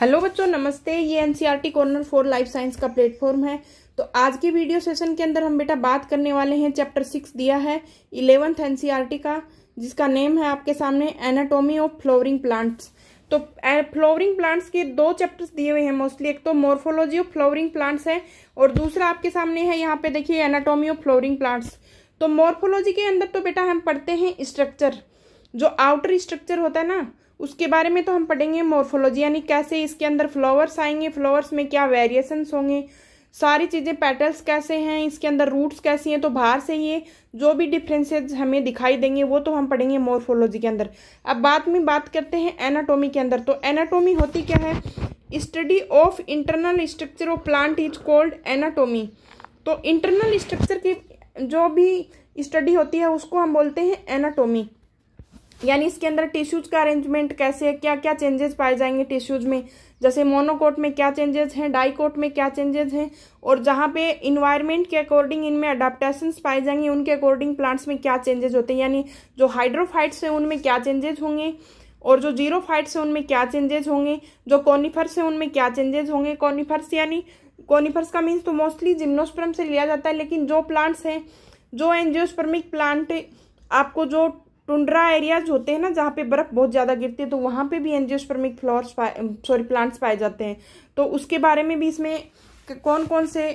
Hello बच्चों नमस्ते ये NCERT corner for life science का प्लेटफॉर्म है तो आज के वीडियो सेशन के अंदर हम बेटा बात करने वाले हैं चैप्टर सिक्स दिया है इलेवंथ एनसीईआरटी e का जिसका नेम है आपके सामने एनाटोमी ऑफ फ्लावरिंग प्लांट्स तो फ्लोवरिंग प्लांट्स के दो चैप्टर्स दिए हुए हैं मोस्टली एक तो मोर्फोलॉजी ऑफ फ्लावरिंग प्लांट्स है और दूसरा आपके सामने है यहाँ पे देखिए एनाटोमी ऑफ फ्लावरिंग प्लांट्स तो मोर्फोलॉजी के अंदर तो बेटा हम पढ़ते हैं स्ट्रक्चर जो आउटर स्ट्रक्चर होता है ना उसके बारे में तो हम पढ़ेंगे मोर्फोलॉजी यानी कैसे इसके अंदर फ्लावर्स आएंगे फ्लावर्स में क्या वेरिएशंस होंगे सारी चीज़ें पेटल्स कैसे हैं इसके अंदर रूट्स कैसी हैं तो बाहर से ये जो भी डिफरेंसेज हमें दिखाई देंगे वो तो हम पढ़ेंगे मोर्फोलॉजी के अंदर अब बाद में बात करते हैं एनाटोमी के अंदर तो एनाटोमी होती क्या है study of internal structure of plant is called anatomy तो इंटरनल स्ट्रक्चर की जो भी स्टडी होती है उसको हम बोलते हैं एनाटोमी यानी इसके अंदर टिश्यूज का अरेंजमेंट कैसे है क्या क्या चेंजेस पाए जाएंगे टिश्यूज में जैसे मोनोकोट में क्या चेंजेस हैं डाईकोट में क्या चेंजेस हैं और जहाँ पे इन्वायरमेंट के अकॉर्डिंग इनमें अडाप्टेशंस पाए जाएंगे उनके अकॉर्डिंग प्लांट्स में क्या चेंजेस होते हैं यानी जो हाइड्रोफाइट्स हैं उनमें क्या चेंजेस होंगे और जो जीरो फाइट्स हैं उनमें क्या चेंजेस होंगे जो कॉनिफर्स हैं उनमें क्या चेंजेस होंगे कॉनिफर्स यानी कॉनिफर्स का मीन्स तो मोस्टली जिम्नोस्पर्म से लिया जाता है लेकिन जो प्लांट्स हैं जो एनजियोस्प्रमिक प्लांट आपको जो टुंड्रा एरियाज होते हैं ना जहाँ पे बर्फ बहुत ज़्यादा गिरती है तो वहाँ पे भी एनजियोस्पर्मिक फ्लॉर्स सॉरी प्लांट्स पाए जाते हैं तो उसके बारे में भी इसमें कौन कौन से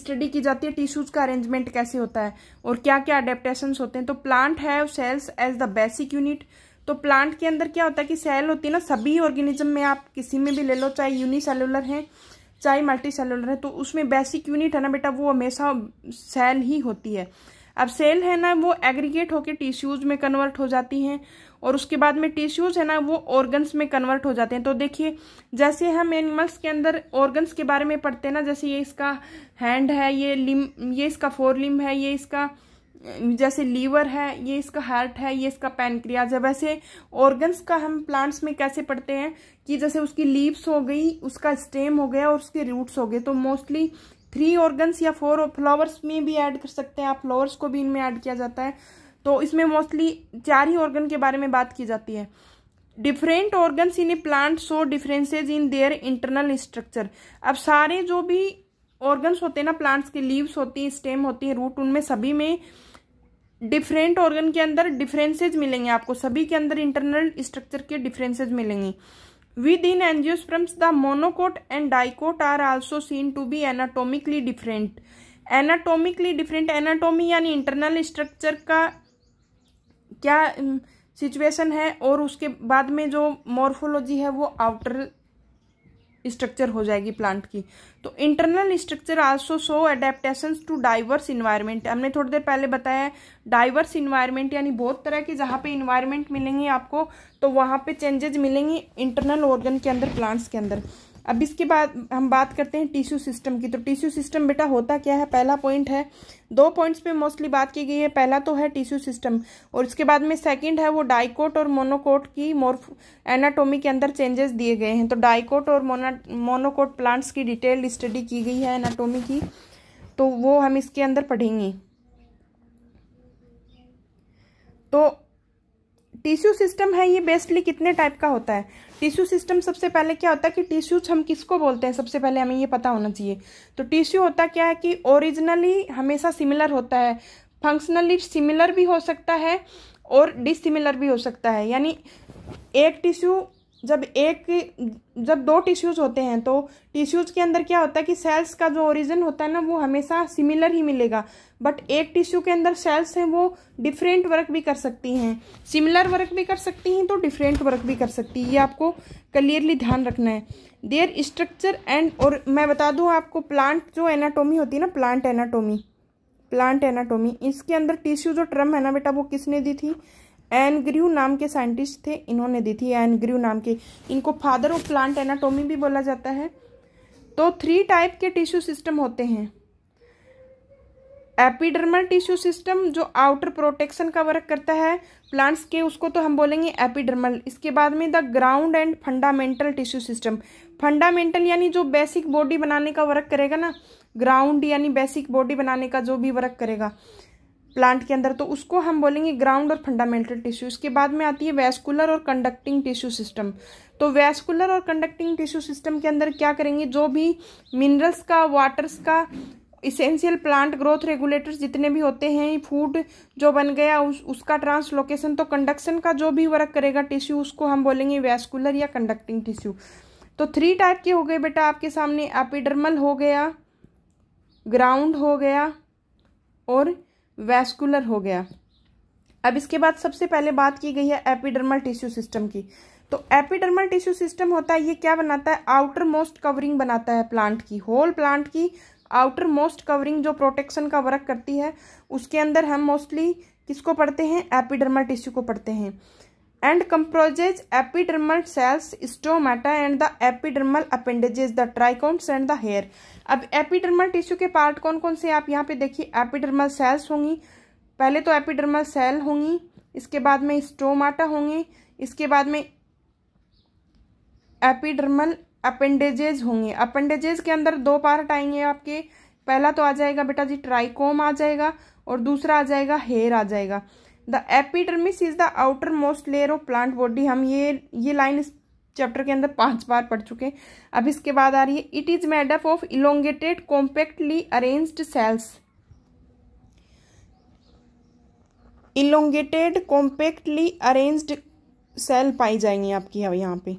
स्टडी की जाती है टिश्यूज का अरेंजमेंट कैसे होता है और क्या क्या अडेप्टेशन होते हैं तो plant have cells as the basic unit तो प्लांट के अंदर क्या होता है कि सेल होती है ना सभी ऑर्गेनिज्म में आप किसी में भी ले लो चाहे यूनिसेलुलर है चाहे मल्टी सेलुलर है तो उसमें बेसिक यूनिट है ना बेटा वो हमेशा सेल ही होती है अब सेल है ना वो एग्रीगेट होकर टिश्यूज में कन्वर्ट हो जाती हैं और उसके बाद में टिश्यूज है ना वो ऑर्गन्स में कन्वर्ट हो जाते हैं तो देखिए जैसे हम एनिमल्स के अंदर ऑर्गन्स के बारे में पढ़ते हैं ना जैसे ये इसका हैंड है ये लिम ये इसका फोर लिम है ये इसका जैसे लीवर है ये इसका हार्ट है ये इसका पैनक्रियाज है वैसे ऑर्गन्स का हम प्लांट्स में कैसे पढ़ते हैं कि जैसे उसकी लीव्स हो गई उसका स्टेम हो गया और उसके रूट्स हो गए तो मोस्टली थ्री ऑर्गन्स या फोर फ्लावर्स में भी ऐड कर सकते हैं आप फ्लावर्स को भी इनमें ऐड किया जाता है तो इसमें मोस्टली चार ही ऑर्गन के बारे में बात की जाती है different organs in a plant so differences in their internal structure अब सारे जो भी ऑर्गन्स होते हैं ना प्लांट्स के लीव्स होती हैं स्टेम होती हैं रूट उनमें सभी में डिफरेंट ऑर्गन के अंदर डिफरेंसेज मिलेंगे आपको सभी के अंदर इंटरनल स्ट्रक्चर के डिफरेंसेज मिलेंगे Within angiosperms, the monocot and dicot are also seen to be anatomically different. Anatomically different anatomy यानी इंटरनल स्ट्रक्चर का क्या सिचुएशन है और उसके बाद में जो मॉर्फोलॉजी है वो आउटर स्ट्रक्चर हो जाएगी प्लांट की तो internal structure also so adaptation to diverse environment हमने थोड़ी देर पहले बताया डाइवर्स इन्वायरमेंट यानी बहुत तरह की जहाँ पे इन्वायरमेंट मिलेंगी आपको तो वहाँ पे चेंजेस मिलेंगी इंटरनल ऑर्गन के अंदर प्लांट्स के अंदर अब इसके बाद हम बात करते हैं टिश्यू सिस्टम की तो टिश्यू सिस्टम बेटा होता क्या है पहला पॉइंट है दो पॉइंट्स पे मोस्टली बात की गई है पहला तो है टिश्यू सिस्टम और इसके बाद में सेकंड है वो डाइकोट और मोनोकोट की मोर्फ एनाटोमी के अंदर चेंजेस दिए गए हैं तो डाइकोट और मोना मोनोकोट प्लांट्स की डिटेल स्टडी की गई है एनाटोमी की तो वो हम इसके अंदर पढ़ेंगे तो टिश्यू सिस्टम है ये बेस्टली कितने टाइप का होता है टिश्यू सिस्टम सबसे पहले क्या होता है कि टिश्यूज हम किसको बोलते हैं सबसे पहले हमें ये पता होना चाहिए तो टिश्यू होता क्या है कि ओरिजिनली हमेशा सिमिलर होता है फंक्शनली सिमिलर भी हो सकता है और डिसिमिलर भी हो सकता है यानी एक टिश्यू जब एक जब दो टिश्यूज़ होते हैं तो टिश्यूज़ के अंदर क्या होता है कि सेल्स का जो ओरिजिन होता है ना वो हमेशा सिमिलर ही मिलेगा बट एक टिश्यू के अंदर सेल्स हैं वो डिफरेंट वर्क भी कर सकती हैं सिमिलर वर्क भी कर सकती हैं तो डिफरेंट वर्क भी कर सकती है ये आपको क्लियरली ध्यान रखना है देयर स्ट्रक्चर एंड और मैं बता दूँ आपको प्लांट जो एनाटोमी होती है ना प्लांट एनाटोमी प्लांट एनाटोमी इसके अंदर टिश्यू जो ट्रम है ना बेटा वो किसने दी थी एन नाम के साइंटिस्ट थे इन्होंने दी थी एन नाम के इनको फादर ऑफ प्लांट एनाटोमी भी बोला जाता है तो थ्री टाइप के टिश्यू सिस्टम होते हैं एपिडर्मल टिश्यू सिस्टम जो आउटर प्रोटेक्शन का वर्क करता है प्लांट्स के उसको तो हम बोलेंगे एपिडर्मल इसके बाद में the ground and fundamental tissue system fundamental यानी जो बेसिक बॉडी बनाने का वर्क करेगा ना ग्राउंड यानी बेसिक बॉडी बनाने का जो भी वर्क करेगा प्लांट के अंदर तो उसको हम बोलेंगे ग्राउंड और फंडामेंटल टिश्यू इसके बाद में आती है वैस्कुलर और कंडक्टिंग टिश्यू सिस्टम तो वेस्कुलर और कंडक्टिंग टिश्यू सिस्टम के अंदर क्या करेंगे जो भी मिनरल्स का वाटर्स का इसेंशियल प्लांट ग्रोथ रेगुलेटर्स जितने भी होते हैं फूड जो बन गया उस उसका ट्रांसलोकेशन तो कंडक्शन का जो भी वर्क करेगा टिश्यू उसको हम बोलेंगे वैस्कुलर या कंडक्टिंग टिश्यू तो थ्री टाइप के हो गए बेटा आपके सामने एपिडर्मल हो गया ग्राउंड हो गया और वैस्कुलर हो गया अब इसके बाद सबसे पहले बात की गई है एपिडर्मल टिश्यू सिस्टम की तो एपिडर्मल टिश्यू सिस्टम होता है ये क्या बनाता है आउटर मोस्ट कवरिंग बनाता है प्लांट की होल प्लांट की आउटर मोस्ट कवरिंग जो प्रोटेक्शन का वर्क करती है उसके अंदर हम मोस्टली किसको पढ़ते हैं एपिडर्मल टिश्यू को पढ़ते हैं and comprises epidermal cells stomata and the epidermal appendages the trichomes and the hair अब एपिडर्मल टिश्यू के पार्ट कौन कौन से आप यहाँ पे देखिए एपिडर्मल सेल्स होंगी पहले तो एपिडर्मल सेल होंगी इसके बाद में स्टोमाटा होंगे इसके बाद में एपिडर्मल अपेंडेजेज होंगे अपेंडेजेज के अंदर दो पार्ट आएंगे आपके पहला तो आ जाएगा बेटा जी ट्राइकोम आ जाएगा और दूसरा आ जाएगा हेयर आ जाएगा the epidermis is the outermost layer of plant body हम ये ये लाइन इस चैप्टर के अंदर पांच बार पढ़ चुके हैं अब इसके बाद आ रही है it is made up of elongated compactly arranged cells elongated compactly arranged cell पाई जाएंगी आपकी यहाँ पे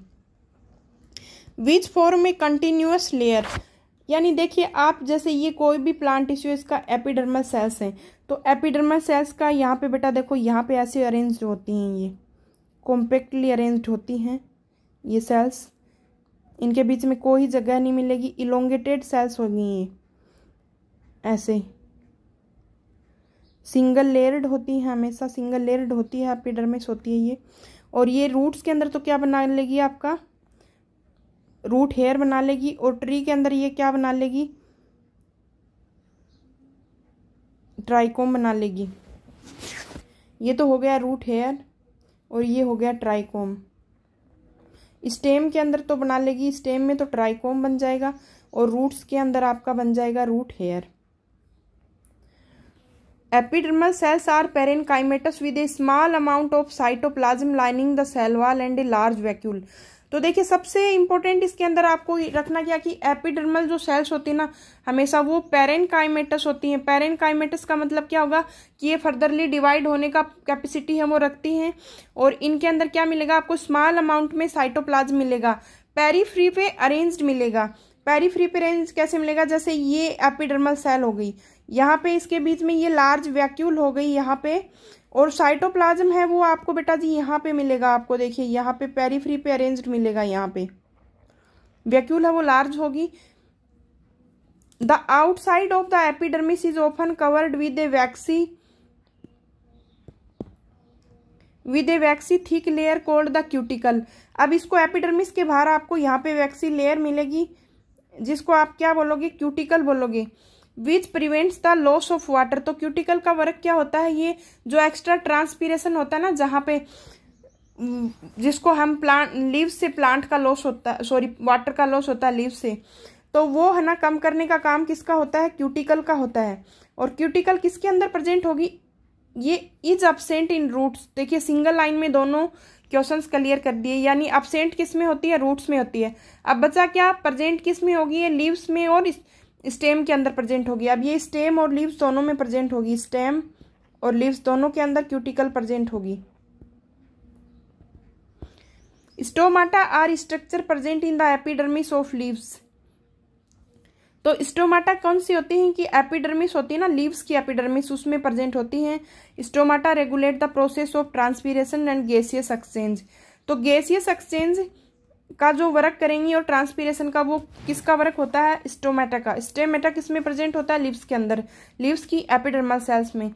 which form a continuous layer यानी देखिए आप जैसे ये कोई भी प्लांट टिश्यू इसका एपिडर्मल सेल्स हैं तो एपिडर्मल सेल्स का यहाँ पे बेटा देखो यहाँ पे ऐसे अरेंज होती हैं ये कॉम्पैक्टली अरेंज होती हैं ये सेल्स इनके बीच में कोई जगह नहीं मिलेगी इलोंगेटेड सेल्स होगी ये ऐसे सिंगल लेयर्ड होती है हमेशा सिंगल लेयर्ड होती है एपिडर्मिस होती है ये और ये रूट्स के अंदर तो क्या बना लेगी आपका रूट हेयर बना लेगी और ट्री के अंदर ये क्या बना लेगी ट्राइकोम बना लेगी ये तो हो गया रूट हेयर और ये हो गया ट्राइकोम स्टेम के अंदर तो बना लेगी स्टेम में तो ट्राइकोम बन जाएगा और रूट्स के अंदर आपका बन जाएगा root hair epidermal cells are are काइमेटस with a small amount of cytoplasm lining the cell wall and a large vacuole तो देखिए सबसे इम्पोर्टेंट इसके अंदर आपको रखना क्या कि एपिडर्मल जो सेल्स होती है ना हमेशा वो पेरेंट काइमेटस होती हैं पेरेंट काइमेटस का मतलब क्या होगा कि ये फर्दरली डिवाइड होने का कैपेसिटी है वो रखती हैं और इनके अंदर क्या मिलेगा आपको स्मॉल अमाउंट में साइटोप्लाज मिलेगा पेरीफ्री पे अरेंज मिलेगा पेरीफ्री पे अरेंज कैसे मिलेगा जैसे ये एपिडर्मल सेल हो गई यहाँ पे इसके बीच में ये लार्ज वैक्यूल हो गई यहाँ पे और साइटोप्लाज्म है वो आपको बेटा जी यहाँ पे मिलेगा आपको देखिए यहाँ पे पेरीफ्री पे अरेंज मिलेगा यहाँ पे वैक्यूल है वो लार्ज होगी the outside of the epidermis is often covered with a waxy with a waxy thick layer called the cuticle अब इसको एपिडर्मिस के बाहर आपको यहाँ पे वैक्सी लेयर मिलेगी जिसको आप क्या बोलोगे क्यूटिकल बोलोगे which prevents the loss of water तो क्यूटिकल का वर्क क्या होता है ये जो एक्स्ट्रा ट्रांसपीरेशन होता है ना जहाँ पे जिसको हम प्लांट लीव से प्लांट का लॉस होता है सॉरी वाटर का लॉस होता है लीव से तो वो है ना कम करने का काम किसका होता है क्यूटिकल का होता है और क्यूटिकल किसके अंदर प्रेजेंट होगी ये इज अपसेंट इन रूट्स देखिए सिंगल लाइन में दोनों क्वेश्चंस क्लियर कर दिए यानी अपसेंट किस में होती है रूट्स में होती है अब बचा क्या प्रेजेंट किस में होगी लीव्स में और इस, स्टेम के अंदर प्रेजेंट होगी अब ये स्टेम और लीव्स दोनों में प्रेजेंट होगी स्टेम और लीव्स दोनों के अंदर क्यूटिकल प्रेजेंट होगी stomata are structure present in the epidermis of leaves तो स्टोमाटा कौन सी होती हैं कि एपिडर्मिस होती है ना लीव्स की एपिडर्मिस उसमें प्रेजेंट होती हैं stomata regulate the process of transpiration and gaseous exchange तो गैसियस एक्सचेंज का जो वर्क करेंगी और ट्रांसपीरेशन का वो किसका वर्क होता है स्टोमेटा का स्टेमेटा किस में प्रेजेंट होता है लिप्स के अंदर लिप्स की एपिडर्मल सेल्स में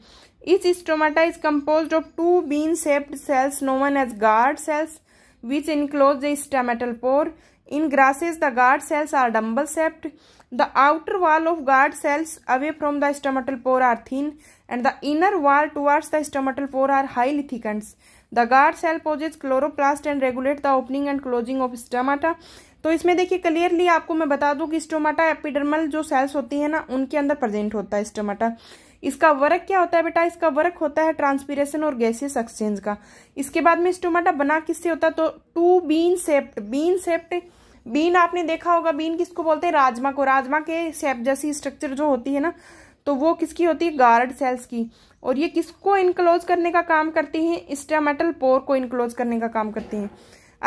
इस stomata is composed of two bean shaped cells known as guard cells which enclose the stomatal pore in grasses the guard cells are dumbbell shaped the outer wall of guard cells away from the stomatal pore are thin and the inner wall towards the stomatal pore are highly thickened the guard cell possess chloroplast and regulate the opening and closing of stomata तो इसमें देखिए clearly आपको मैं बता दूं कि stomata epidermal जो sales होती है ना उनके अंदर प्रेजेंट होता है स्टोमाटा इसका वर्क क्या होता है बेटा इसका वर्क होता है ट्रांसपीरेशन और गैसियस एक्सचेंज का इसके बाद में स्टोमाटा बना किससे होता है तो two bean shaped bean shaped bean आपने देखा होगा बीन किसको बोलते हैं राजमा को राजमा के सेप जैसी स्ट्रक्चर जो होती है ना तो वो किसकी होती है गार्ड सेल्स की और ये किसको इनक्लोज करने का काम करती हैं स्टामेटल पोर को इनक्लोज करने का काम करती हैं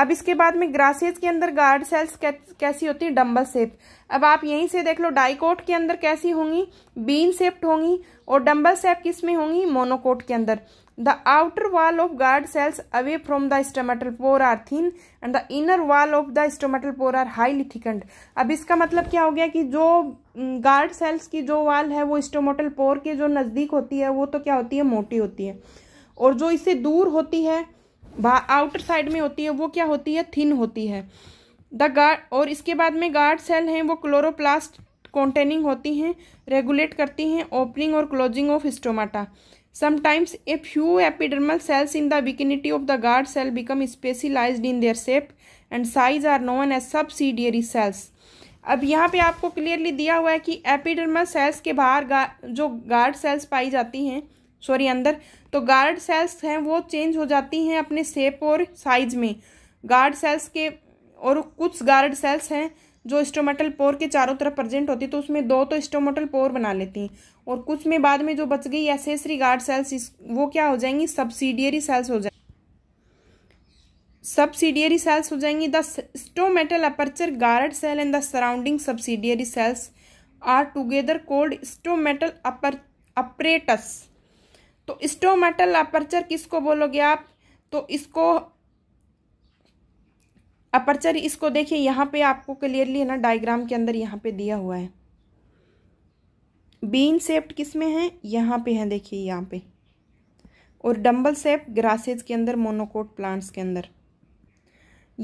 अब इसके बाद में ग्रासेज के अंदर गार्ड सेल्स कैसी होती हैं डम्बल सेप अब आप यहीं से देख लो डाइकोट के अंदर कैसी होंगी बीन सेप्ट होंगी और डम्बल सेप किस में होंगी मोनोकोट के अंदर the outer wall of guard cells away from the stomatal pore are thin and the inner wall of the stomatal pore are highly thickened अब इसका मतलब क्या हो गया कि जो गार्ड सेल्स की जो वाल है वो स्टोमेटल पोर के जो नज़दीक होती है वो तो क्या होती है मोटी होती है और जो इससे दूर होती है आउटर साइड में होती है वो क्या होती है थिन होती है द गार्ड और इसके बाद में गार्ड सेल हैं वो क्लोरोप्लास्ट कॉन्टेनिंग होती हैं रेगुलेट करती हैं ओपनिंग और closing of stomata Sometimes a few epidermal cells in the vicinity of the guard cell become specialized in their shape and size are known as subsidiary cells. अब यहाँ पे आपको clearly दिया हुआ है कि एपिडर्मल सेल्स के बाहर गा, जो गार्ड सेल्स पाई जाती हैं सॉरी अंदर तो गार्ड सेल्स हैं वो चेंज हो जाती हैं अपने शेप और साइज में गार्ड सेल्स के और कुछ गार्ड सेल्स हैं जो स्टोमेटल पोर के चारों तरफ प्रेजेंट होती है तो उसमें दो तो स्टोमेटल पोर बना लेती हैं और कुछ में बाद में जो बच गई एसेसरी गार्ड सेल्स वो क्या हो जाएंगी सब्सिडियरी सेल्स हो जाएंगी सब्सिडियरी सेल्स हो जाएंगी the stomatal aperture guard cell and the surrounding subsidiary cells are together called stomatal upper apparatus तो स्टोमेटल अपर्चर किसको बोलोगे आप तो इसको अपर्चर इसको देखिए यहाँ पे आपको क्लियरली है ना डायग्राम के अंदर यहाँ पे दिया हुआ है बीन सेप्ट किस में है यहाँ पे है देखिए यहाँ पे और डम्बल सेप्ट ग्रासेज के अंदर मोनोकोट प्लांट्स के अंदर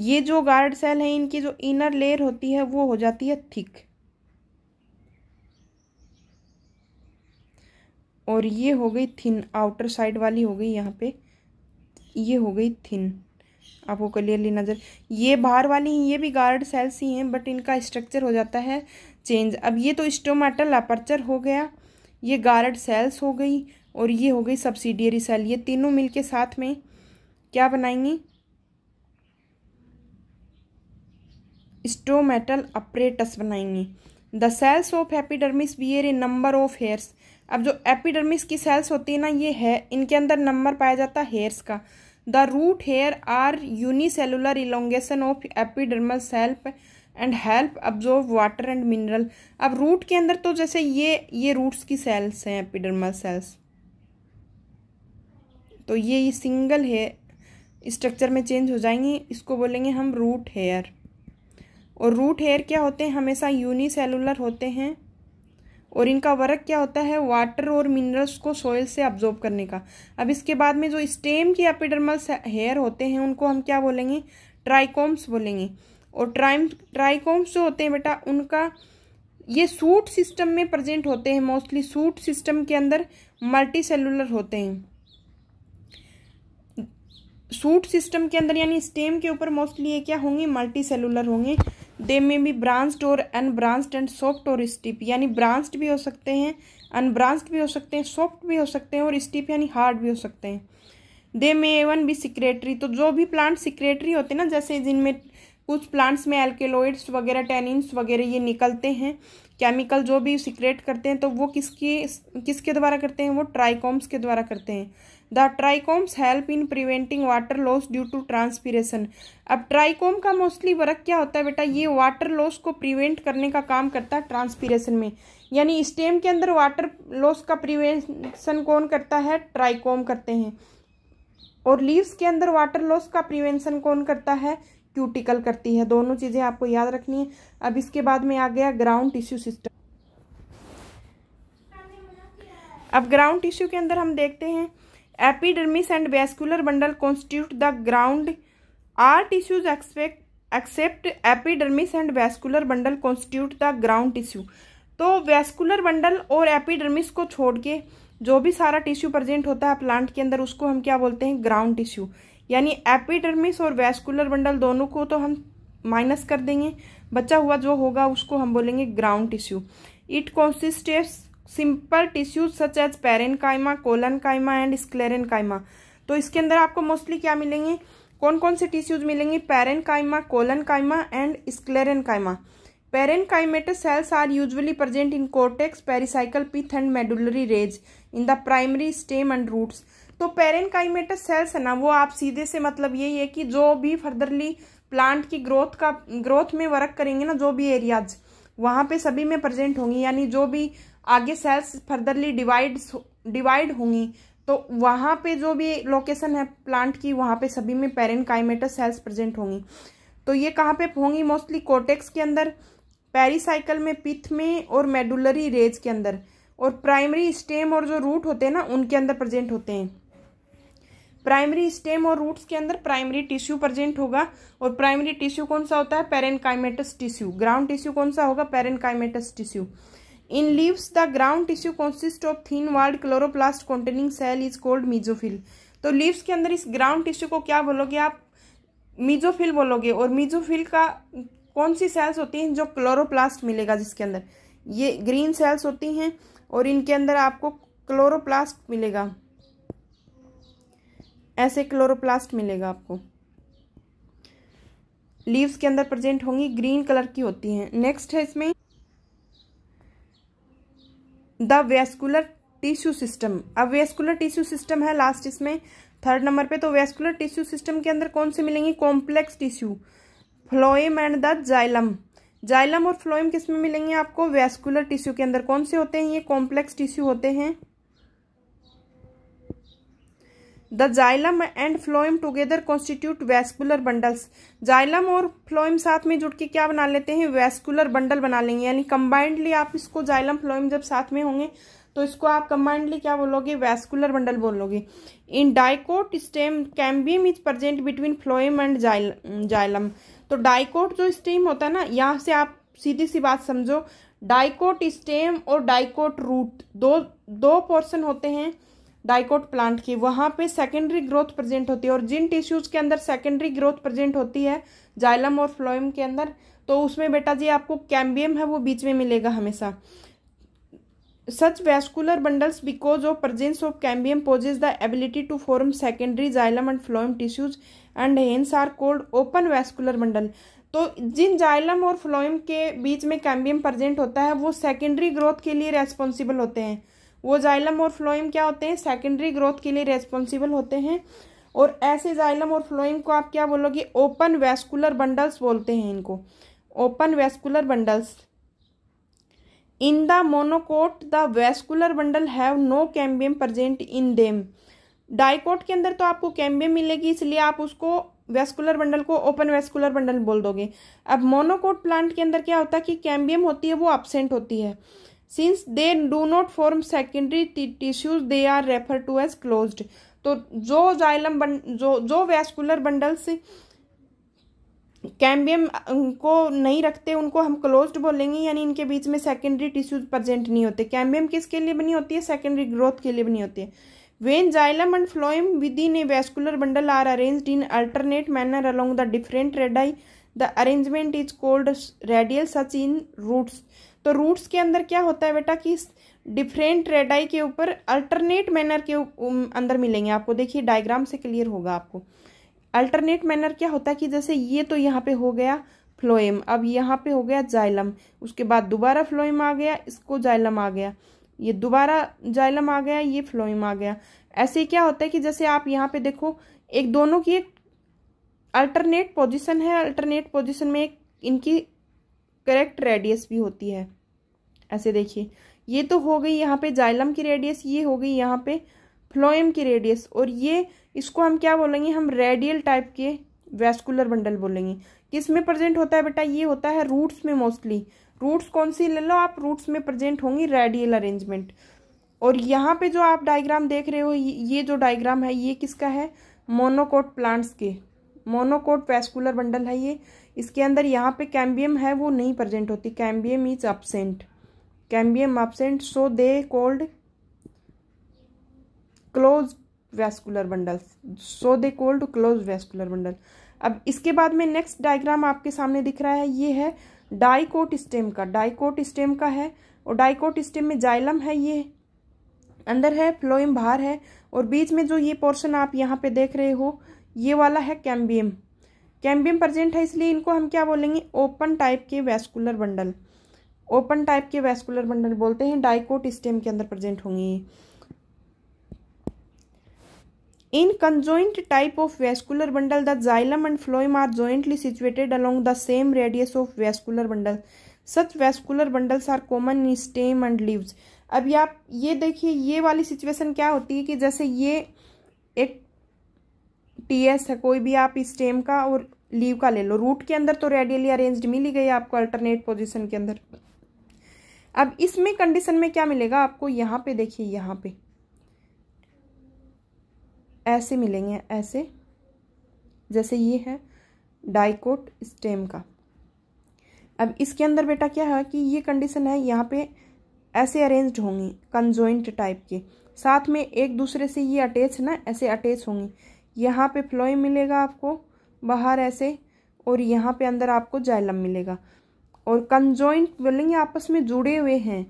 ये जो गार्ड सेल है इनकी जो इनर लेयर होती है वो हो जाती है थिक और ये हो गई थिन आउटर साइड वाली हो गई यहाँ पे ये हो गई थिन आपको क्लियरली नज़र ये बाहर वाली हैं ये भी गार्ड सेल्स ही हैं बट इनका स्ट्रक्चर हो जाता है चेंज अब ये तो स्टोमेटल अपर्चर हो गया ये गार्ड सेल्स हो गई और ये हो गई सब्सिडियरी सेल ये तीनों मिलके साथ में क्या बनाएंगी स्टोमेटल अप्रेटस बनाएंगी the cells of epidermis bear a number of hairs अब जो एपिडर्मिस की सेल्स होती है ना ये है इनके अंदर नंबर पाया जाता है हेयर्स का the root hair are unicellular elongation of epidermal cells and help absorb water and mineral अब रूट के अंदर तो जैसे ये ये रूट्स की सेल्स हैं एपिडर्मल सेल्स तो ये सिंगल है स्ट्रक्चर में चेंज हो जाएंगी इसको बोलेंगे हम रूट हेयर और रूट हेयर क्या होते हैं हमेशा यूनिसेलुलर होते हैं और इनका वर्क क्या होता है वाटर और मिनरल्स को सॉइल से अब्जॉर्ब करने का अब इसके बाद में जो स्टेम के एपिडर्मल हेयर होते हैं उनको हम क्या बोलेंगे ट्राइकोम्स बोलेंगे और ट्राइम ट्राइकोम्स जो होते हैं बेटा उनका ये सूट सिस्टम में प्रजेंट होते हैं मोस्टली सूट सिस्टम के अंदर मल्टी सेलुलर होते हैं सूट सिस्टम के अंदर यानी स्टेम के ऊपर मोस्टली ये क्या होंगे मल्टी सेलुलर होंगे दे में भी ब्रांस्ड और अनब्रांस्ड एंड सॉफ्ट और स्टिप यानी ब्रांस्ड भी हो सकते हैं अनब्रांस्ड भी हो सकते हैं सॉफ्ट भी हो सकते हैं और स्टिप यानी हार्ड भी हो सकते हैं दे में एवन भी सिक्रेटरी तो जो भी प्लांट सिक्रेटरी होते हैं ना जैसे जिनमें कुछ प्लांट्स में एल्केलोइड्स वगैरह टेनिन्स वगैरह ये निकलते हैं केमिकल जो भी सिक्रेट करते हैं तो वो किसकी किसके द्वारा करते हैं वो ट्राइकोम्स के द्वारा करते हैं the trichomes help in preventing water loss due to transpiration अब ट्राइकोम का मोस्टली वर्क क्या होता है बेटा ये वाटर लॉस को प्रिवेंट करने का काम करता है ट्रांसपीरेशन में यानी स्टेम के अंदर वाटर लॉस का प्रिवेंशन कौन करता है ट्राइकोम करते हैं और लीव्स के अंदर वाटर लॉस का प्रिवेंशन कौन करता है क्यूटिकल करती है दोनों चीज़ें आपको याद रखनी है अब इसके बाद में आ गया ग्राउंड टिश्यू सिस्टम अब ग्राउंड टिश्यू के अंदर हम देखते हैं epidermis and vascular bundle constitute the ground are tissues expect except epidermis and vascular bundle constitute the ground tissue तो वैस्कुलर बंडल और एपिडर्मिस को छोड़ के जो भी सारा टिश्यू प्रेजेंट होता है प्लांट के अंदर उसको हम क्या बोलते हैं ग्राउंड टिश्यू यानी एपिडर्मिस और वैस्कुलर बंडल दोनों को तो हम माइनस कर देंगे बचा हुआ जो होगा उसको हम बोलेंगे ground tissue it consists simple tissues such as parenchyma collenchyma and sclerenchyma तो इसके अंदर आपको मोस्टली क्या मिलेंगे कौन कौन से टिश्यूज मिलेंगे पेरेनकाइमा कोलनकाइमा एंड पेरेन Parenchymatous cells are usually present in cortex pericycle pith and medullary rays in the primary stem and roots तो पेरेनकाइमेटस सेल्स है ना वो आप सीधे से मतलब यही है कि जो भी फर्दरली प्लांट की ग्रोथ का ग्रोथ में वर्क करेंगे ना जो भी एरियाज वहाँ पे सभी में प्रेजेंट होंगी यानी जो भी आगे सेल्स फर्दरली डिवाइड डिवाइड होंगी तो वहाँ पे जो भी लोकेशन है प्लांट की वहाँ पे सभी में पेरेंट काइमेटस सेल्स प्रेजेंट होंगी तो ये कहाँ पे होंगी मोस्टली कोटेक्स के अंदर पेरीसाइकल में पिथ में और मेडुलरी रेज के अंदर और प्राइमरी स्टेम और जो रूट होते हैं ना उनके अंदर प्रेजेंट होते हैं प्राइमरी स्टेम और रूट्स के अंदर प्राइमरी टिश्यू प्रेजेंट होगा और प्राइमरी टिश्यू कौन सा होता है पेरेंकाइमेटस टिश्यू ग्राउंड टिश्यू कौन सा होगा parenchymatous tissue in leaves the ground tissue consist of thin walled chloroplast containing cell is called mesophyll तो लीव्स के अंदर इस ग्राउंड टिश्यू को क्या बोलोगे आप मीजोफिल बोलोगे और मीजोफिल का कौन सी सेल्स होती हैं जो क्लोरोप्लास्ट मिलेगा जिसके अंदर ये ग्रीन सेल्स होती हैं और इनके अंदर आपको क्लोरोप्लास्ट मिलेगा ऐसे क्लोरोप्लास्ट मिलेगा आपको लीव्स के अंदर प्रेजेंट होंगी ग्रीन कलर की होती हैं नेक्स्ट है इसमें द वेस्कुलर टिश्यू सिस्टम अब वेस्कुलर टिश्यू सिस्टम है लास्ट इसमें थर्ड नंबर पे तो वेस्कुलर टिश्यू सिस्टम के अंदर कौन से मिलेंगे complex tissue phloem and the xylem xylem और फ्लोएम किस में मिलेंगे आपको वेस्कुलर टिश्यू के अंदर कौन से होते हैं ये कॉम्प्लेक्स टिश्यू होते हैं the xylem and phloem together constitute vascular bundles xylem और फ्लोएम साथ में जुड़ के क्या बना लेते हैं वेस्कुलर बंडल बना लेंगे यानी कंबाइंडली आप इसको जाइलम फ्लोइम जब साथ में होंगे तो इसको आप कंबाइंडली क्या बोलोगे वेस्कुलर बंडल बोलोगे in dicot stem cambium is present between phloem and xylem तो डाइकोट जो स्टेम होता है ना यहाँ से आप सीधी सी बात समझो डाइकोट स्टेम और डाइकोट रूट दो दो पोर्सन होते हैं डाइकोट प्लांट की वहाँ पे सेकेंडरी ग्रोथ प्रेजेंट होती है और जिन टिश्यूज़ के अंदर सेकेंडरी ग्रोथ प्रेजेंट होती है जाइलम और फ्लोइम के अंदर तो उसमें बेटा जी आपको कैम्बियम है वो बीच में मिलेगा हमेशा such vascular bundles because of presence of cambium possess the ability to form secondary xylem and phloem tissues and hence are called open vascular bundle तो जिन जाइलम और फ्लोइम के बीच में कैम्बियम प्रजेंट होता है वो सेकेंडरी ग्रोथ के लिए रेस्पॉन्सिबल होते हैं वो जाइलम और फ्लोइम क्या होते हैं सेकेंडरी ग्रोथ के लिए रेस्पॉन्सिबल होते हैं और ऐसे जाइलम और फ्लोइम को आप क्या बोलोगे ओपन वेस्कुलर बंडल्स बोलते हैं इनको open vascular bundles in the monocot the vascular bundle have no cambium present in them dicot के अंदर तो आपको कैम्बियम मिलेगी इसलिए आप उसको वेस्कुलर बंडल को ओपन वेस्कुलर बंडल बोल दोगे अब मोनोकोट प्लांट के अंदर क्या होता है कि कैम्बियम होती है वो एबसेंट होती है since they do not form secondary tissues they are refer to as close तो जो जाइलम बन जो जो वैस्कुलर बंडल्स कैम्बियम को नहीं रखते उनको हम क्लोज बोलेंगे यानी इनके बीच में सेकेंडरी टिश्यूज प्रेजेंट नहीं होते कैम्बियम किसके लिए बनी होती है सेकेंडरी ग्रोथ के लिए बनी होती है when xylem and phloem within a vascular bundle are arranged in alternate manner along the different radii the arrangement is called radial such in roots तो रूट्स के अंदर क्या होता है बेटा कि डिफरेंट रेडाई के ऊपर अल्टरनेट मैनर के अंदर मिलेंगे आपको देखिए डायग्राम से क्लियर होगा आपको अल्टरनेट मैनर क्या होता है कि जैसे ये तो यहाँ पे हो गया फ्लोएम अब यहाँ पे हो गया जाइलम उसके बाद दोबारा फ्लोएम आ गया इसको जाइलम आ गया ये दोबारा जाइलम आ गया ये फ्लोएम आ गया ऐसे क्या होता है कि जैसे आप यहाँ पे देखो एक दोनों की एक अल्टरनेट पोजिशन है अल्टरनेट पोजिशन में एक इनकी करेक्ट रेडियस भी होती है ऐसे देखिए ये तो हो गई यहाँ पे जाइलम की रेडियस ये हो गई यहाँ पे फ्लोएम की रेडियस और ये इसको हम क्या बोलेंगे हम रेडियल टाइप के वेस्कुलर बंडल बोलेंगे किस में प्रजेंट होता है बेटा ये होता है रूट्स में मोस्टली रूट्स कौन सी ले लो आप रूट्स में प्रजेंट होंगी रेडियल अरेंजमेंट और यहाँ पे जो आप डायग्राम देख रहे हो ये जो डायग्राम है ये किसका है मोनोकोट प्लांट्स के मोनोकोट वेस्कुलर बंडल है ये इसके अंदर यहाँ पे कैम्बियम है वो नहीं प्रेजेंट होती cambium is absent cambium absent so they called close vascular bundle so they called close vascular bundle अब इसके बाद में नेक्स्ट डायग्राम आपके सामने दिख रहा है ये है डाइकोट स्टेम का डाइकोट स्टेम का है और डाइकोट स्टेम में जाइलम है ये अंदर है फ्लोइम बाहर है और बीच में जो ये पोर्शन आप यहाँ पे देख रहे हो ये वाला है कैम्बियम कैम्बियम प्रजेंट है इसलिए इनको हम क्या बोलेंगे ओपन टाइप के वैस्कुलर बंडल ओपन टाइप के वैस्कुलर बंडल बोलते हैं डाइकोट स्टेम के अंदर प्रेजेंट होंगे in conjoint type of vascular bundle the xylem and phloem are jointly situated along the same radius of vascular bundle such vascular bundles are common in stem and leaves अभी आप ये देखिए ये वाली situation क्या होती है कि जैसे ये एक टी एस है कोई भी आप स्टेम का और लीव का ले लो रूट के अंदर तो रेडियली अरेंज्ड मिल ही गई आपको अल्टरनेट पोजिशन के अंदर अब इसमें कंडीशन में क्या मिलेगा आपको यहाँ पे देखिए यहाँ पे ऐसे मिलेंगे ऐसे जैसे ये है डाइकोट स्टेम का अब इसके अंदर बेटा क्या है कि ये कंडीशन है यहाँ पे ऐसे अरेंज्ड होंगी कंजॉइंट टाइप के साथ में एक दूसरे से ये अटैच ना ऐसे अटैच होंगी यहाँ पे फ्लोएम मिलेगा आपको बाहर ऐसे और यहाँ पे अंदर आपको जाइलम मिलेगा और कंजॉइंट वेलिंग आपस में जुड़े हुए हैं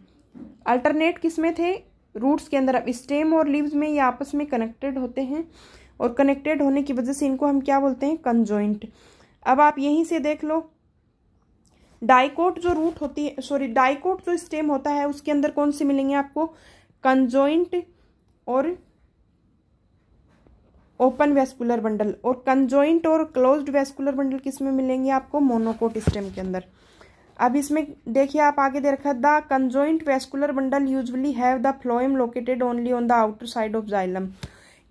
अल्टरनेट किस में थे रूट्स के अंदर अब स्टेम और लीव्स में ये आपस में कनेक्टेड होते हैं और कनेक्टेड होने की वजह से इनको हम क्या बोलते हैं कंजॉइंट अब आप यहीं से देख लो डाइकोट जो रूट होती है सॉरी डाइकोट जो स्टेम होता है उसके अंदर कौन से मिलेंगे आपको कंजॉइंट और ओपन वेस्कुलर बंडल और कंजॉइंट और क्लोज्ड वेस्कुलर बंडल किस में मिलेंगे आपको मोनोकोट स्टेम के अंदर अब इसमें देखिए आप आगे दे रखा the conjoint vascular bundle usually have the phloem located only on the outer side of xylem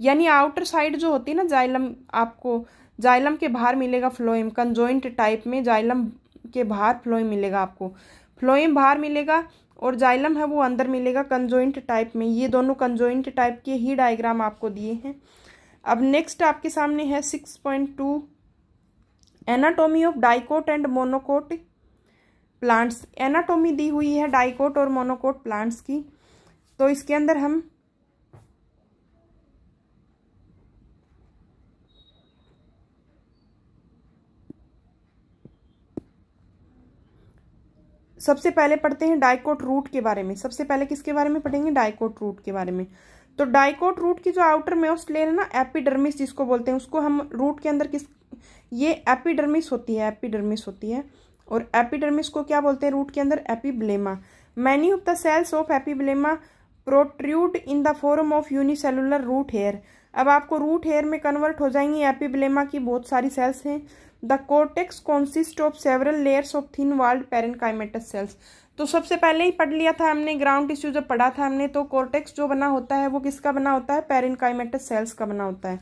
यानी आउटर साइड जो होती है ना जाइलम आपको जाइलम के बाहर मिलेगा फ्लोएम कंजॉइंट टाइप में जाइलम के बाहर फ्लोएम मिलेगा आपको फ्लोएम बाहर मिलेगा और जाइलम है वो अंदर मिलेगा कंजॉइंट टाइप में ये दोनों कंजॉइंट टाइप के ही डायग्राम आपको दिए हैं अब नेक्स्ट आपके सामने है six point two anatomy of dicot and monocot plants anatomy दी हुई है डाइकोट और मोनोकोट प्लांट्स की तो इसके अंदर हम सबसे पहले पढ़ते हैं डाइकोट रूट के बारे में सबसे पहले किसके बारे में पढ़ेंगे डाइकोट रूट के बारे में तो डाइकोट रूट की जो आउटर मोस्ट लेयर है ना एपिडर्मिस जिसको बोलते हैं उसको हम रूट के अंदर किस ये एपिडर्मिस होती है एपिडर्मिस होती है और एपिडर्मिस को क्या बोलते हैं रूट के अंदर epiblema many of the cells of epiblema protrude in the form of unicellular root hair अब आपको रूट हेयर में कन्वर्ट हो जाएंगी एपिब्लेमा की बहुत सारी सेल्स हैं the cortex consist of several layers of thin walled parent cells तो सबसे पहले ही पढ़ लिया था हमने ग्राउंड टिश्यू जब पढ़ा था हमने तो कोर्टेक्स जो बना होता है वो किसका बना होता है पेरिनकाइमेटस सेल्स का बना होता है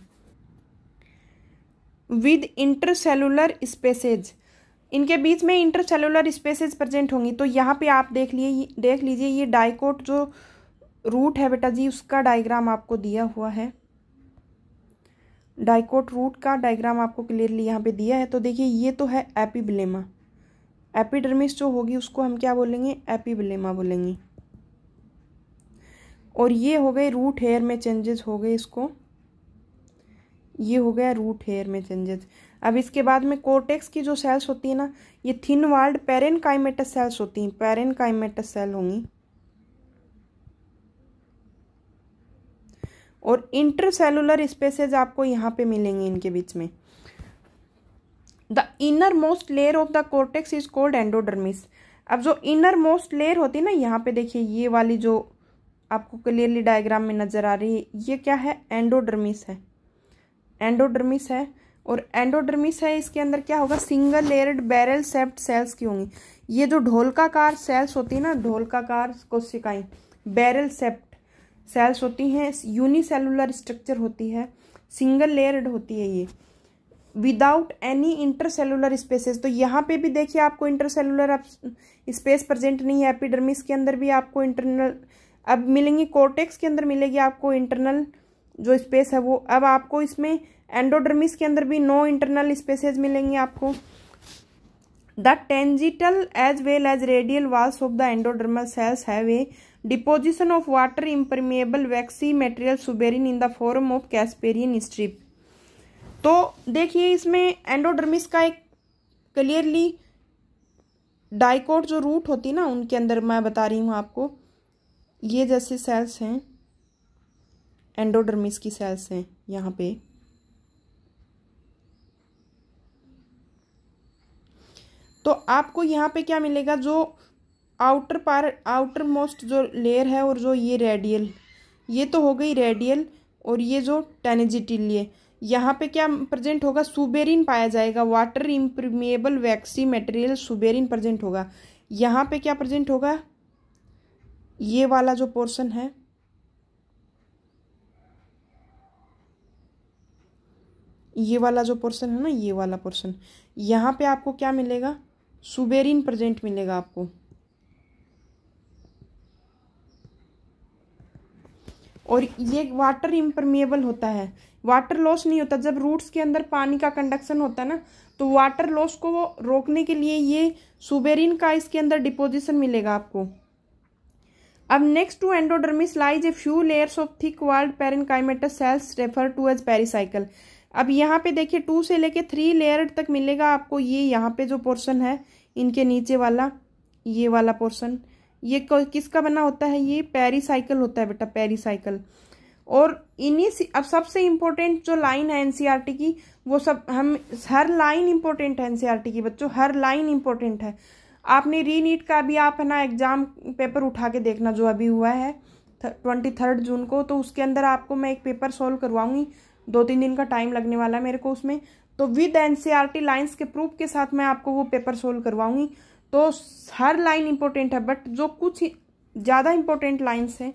विद इंटरसेलुलर स्पेसेज इनके बीच में इंटरसेलुलर स्पेसेज प्रेजेंट होंगी तो यहाँ पे आप देख लिए देख लीजिए ये डाइकोट जो रूट है बेटा जी उसका डायग्राम आपको दिया हुआ है डाइकोट रूट का डायग्राम आपको क्लियरली यहाँ पे दिया है तो देखिए ये तो है एपिब्लेमा एपिडर्मिस जो होगी उसको हम क्या बोलेंगे एपिबलेमा बोलेंगे और ये हो गए रूट हेयर में चेंजेस हो गए इसको ये हो गया रूट हेयर में चेंजेस अब इसके बाद में कोटेक्स की जो सेल्स होती है ना ये thin walled parenchymatous cells होती हैं पेरेन काइमेटस सेल होंगी और इंटरसेलुलर स्पेसेस आपको यहाँ पे मिलेंगे इनके बीच में the innermost layer of the cortex is called endodermis अब जो इनर मोस्ट लेयर होती है ना यहाँ पे देखिए ये वाली जो आपको क्लियरली डायग्राम में नज़र आ रही है ये क्या है एंडोडर्मिस है एंडोडर्मिस है और एंडोडर्मिस है इसके अंदर क्या होगा single layered barrel shaped cells की होंगी ये जो ढोलकाकार सेल्स होती है ना ढोलकाकार सिकाई बैरल सेप्ट सेल्स होती हैं यूनिसेलुलर स्ट्रक्चर होती है सिंगल लेयर्ड होती है ये विदाउट एनी इंटरसेलुलर स्पेसेस तो यहाँ पे भी देखिए आपको इंटरसेलुलर आप स्पेस प्रेजेंट नहीं है एपिडर्मिस के अंदर भी आपको इंटरनल अब मिलेंगी कोर्टेक्स के अंदर मिलेगी आपको इंटरनल जो स्पेस है वो अब आपको इसमें एंडोडर्मिस के अंदर भी नो इंटरनल स्पेसेस मिलेंगे आपको the tangential as well as radial walls of the endodermal cells have deposition of water impermeable waxy material suberin in the form of Casparian strip तो देखिए इसमें एंडोडर्मिस का एक क्लियरली डाइकोट जो root होती ना उनके अंदर मैं बता रही हूँ आपको ये जैसे सेल्स हैं एंडोडर्मिस की सेल्स हैं यहाँ पे तो आपको यहाँ पे क्या मिलेगा जो आउटर पार आउटर मोस्ट जो लेयर है और जो ये रेडियल ये तो हो गई रेडियल और ये जो टेनेजिटिलिए यहाँ पे क्या प्रेजेंट होगा सुबेरिन पाया जाएगा water impermeable waxy material suberin present होगा यहाँ पे क्या प्रेजेंट होगा ये वाला जो पोर्शन है ये वाला जो पोर्शन है ना ये वाला पोर्शन यहाँ पे आपको क्या मिलेगा सुबेरिन प्रेजेंट मिलेगा आपको और ये वाटर इम्प्रमेबल होता है वाटर लॉस नहीं होता जब रूट्स के अंदर पानी का कंडक्शन होता है ना तो वाटर लॉस को रोकने के लिए ये सुबेरिन का इसके अंदर डिपोजिशन मिलेगा आपको अब next to endodermis lies a few layers of thick पेरिन parenchymatous cells refer to as pericycle अब यहाँ पे देखिए टू से लेके थ्री लेयर तक मिलेगा आपको ये यहाँ पे जो पोर्शन है इनके नीचे वाला ये वाला पोर्शन ये किसका बना होता है ये पेरीसाइकिल होता है बेटा पेरिसाइकिल और इन्हीं अब सबसे इम्पोर्टेंट जो लाइन है एनसीईआरटी e की वो सब हम हर लाइन इम्पोर्टेंट है एनसीईआरटी e की बच्चों हर लाइन इम्पोर्टेंट है आपने री नीट का भी आप है ना एग्जाम पेपर उठा के देखना जो अभी हुआ है ट्वेंटी थर्ड जून को तो उसके अंदर आपको मैं एक पेपर सॉल्व करवाऊंगी दो तीन दिन का टाइम लगने वाला है मेरे को उसमें तो विद एन लाइन्स के प्रूफ के साथ मैं आपको वो पेपर सोल्व करवाऊंगी तो हर लाइन इंपॉर्टेंट है बट जो कुछ ज़्यादा इंपॉर्टेंट लाइन्स हैं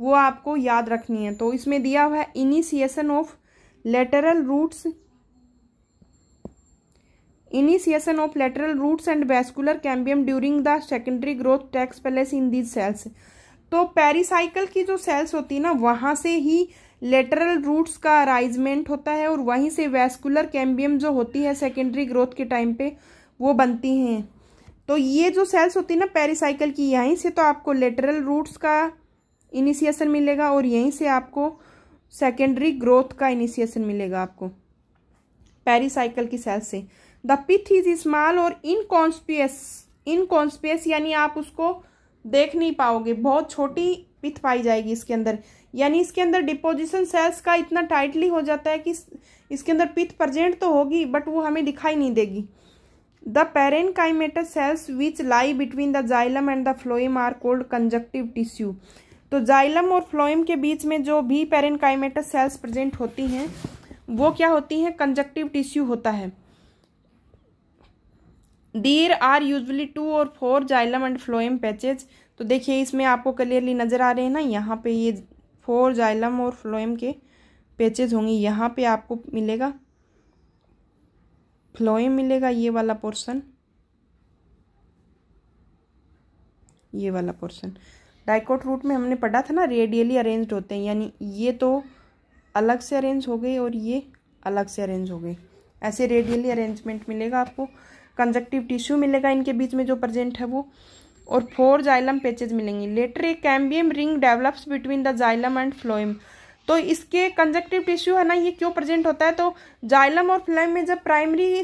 वो आपको याद रखनी है तो इसमें दिया हुआ है initiation of lateral roots initiation of lateral roots and vascular cambium during the secondary growth takes place in these cells तो पेरिसाइकिल की जो सेल्स होती है ना वहाँ से ही लेटरल रूट्स का अराइजमेंट होता है और वहीं से वेस्कुलर कैम्बियम जो होती है सेकेंडरी ग्रोथ के टाइम पे वो बनती हैं तो ये जो सेल्स होती है ना पेरिसाइकिल की यहीं से तो आपको लेटरल रूट्स का इनिशिएशन मिलेगा और यहीं से आपको सेकेंडरी ग्रोथ का इनिशिएशन मिलेगा आपको पेरीसाइकिल की सेल से द पिथ इज स्मॉल और इनकॉन्सपियस इनकॉन्सपियस यानी आप उसको देख नहीं पाओगे बहुत छोटी पिथ पाई जाएगी इसके अंदर यानी इसके अंदर डिपोजिशन सेल्स का इतना टाइटली हो जाता है कि इसके अंदर पिथ प्रजेंट तो होगी बट वो हमें दिखाई नहीं देगी the parenchymatous cells which lie between the xylem and the phloem are called conjunctive tissue तो जाइलम और फ्लोएम के बीच में जो भी पेरेनकाइमेटस सेल्स प्रेजेंट होती हैं वो क्या होती हैं कंजक्टिव टिश्यू होता है देर आर यूजली टू और four xylem and phloem patches तो देखिए इसमें आपको क्लियरली नज़र आ रहे हैं ना यहाँ पे ये फोर जाइलम और फ्लोएम के पैचेज होंगे यहाँ पे आपको मिलेगा फ्लोएम मिलेगा ये वाला पोर्सन ये वाला पोर्सन डाइकोट रूट में हमने पढ़ा था ना रेडियली अरेंज होते हैं यानी ये तो अलग से अरेंज हो गई और ये अलग से अरेंज हो गई ऐसे रेडियली अरेंजमेंट मिलेगा आपको कंजक्टिव टिश्यू मिलेगा इनके बीच में जो प्रजेंट है वो और फोर जाइलम पेचेज मिलेंगी later a cambium ring develops between the xylem and phloem तो इसके कंजक्टिव टिश्यू है ना ये क्यों प्रेजेंट होता है तो जाइलम और फ्लैम में जब प्राइमरी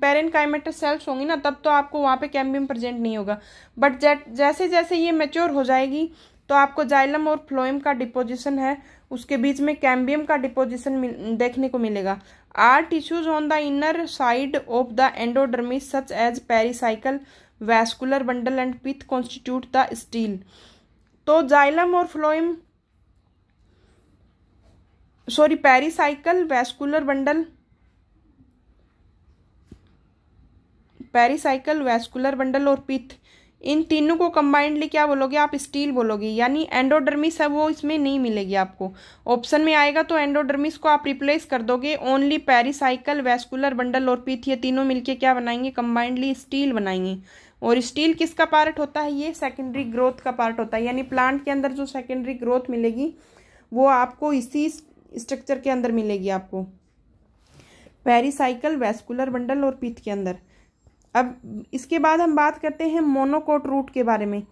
पेरेंट काइमेटर सेल्स होंगी ना तब तो आपको वहाँ पे कैम्बियम प्रेजेंट नहीं होगा बट जैसे जैसे ये मेच्योर हो जाएगी तो आपको जाइलम और फ्लोएम का डिपोजिशन है उसके बीच में कैम्बियम का डिपोजिशन देखने को मिलेगा all tissues on the inner side of the endodermis such as pericycle vascular bundle and pith constitute the stele तो जाइलम और phloem sorry pericycle vascular bundle pericycle vascular bundle और पिथ इन तीनों को combinedly क्या बोलोगे आप स्टील बोलोगे यानी एंडोडर्मिस है वो इसमें नहीं मिलेगी आपको ऑप्शन में आएगा तो एंडोडर्मिस को आप रिप्लेस कर दोगे ओनली पेरीसाइकल वैस्कुलर बंडल और पिथ ये तीनों मिलके क्या बनाएंगे कंबाइंडली स्टील बनाएंगे और स्टील किसका पार्ट होता है ये सेकेंडरी ग्रोथ का पार्ट होता है यानी प्लांट के अंदर जो सेकेंडरी ग्रोथ मिलेगी वो आपको इसी स्ट्रक्चर के अंदर मिलेगी आपको पेरिसाइकल वेस्कुलर बंडल और पीठ के अंदर अब इसके बाद हम बात करते हैं मोनोकोट रूट के बारे में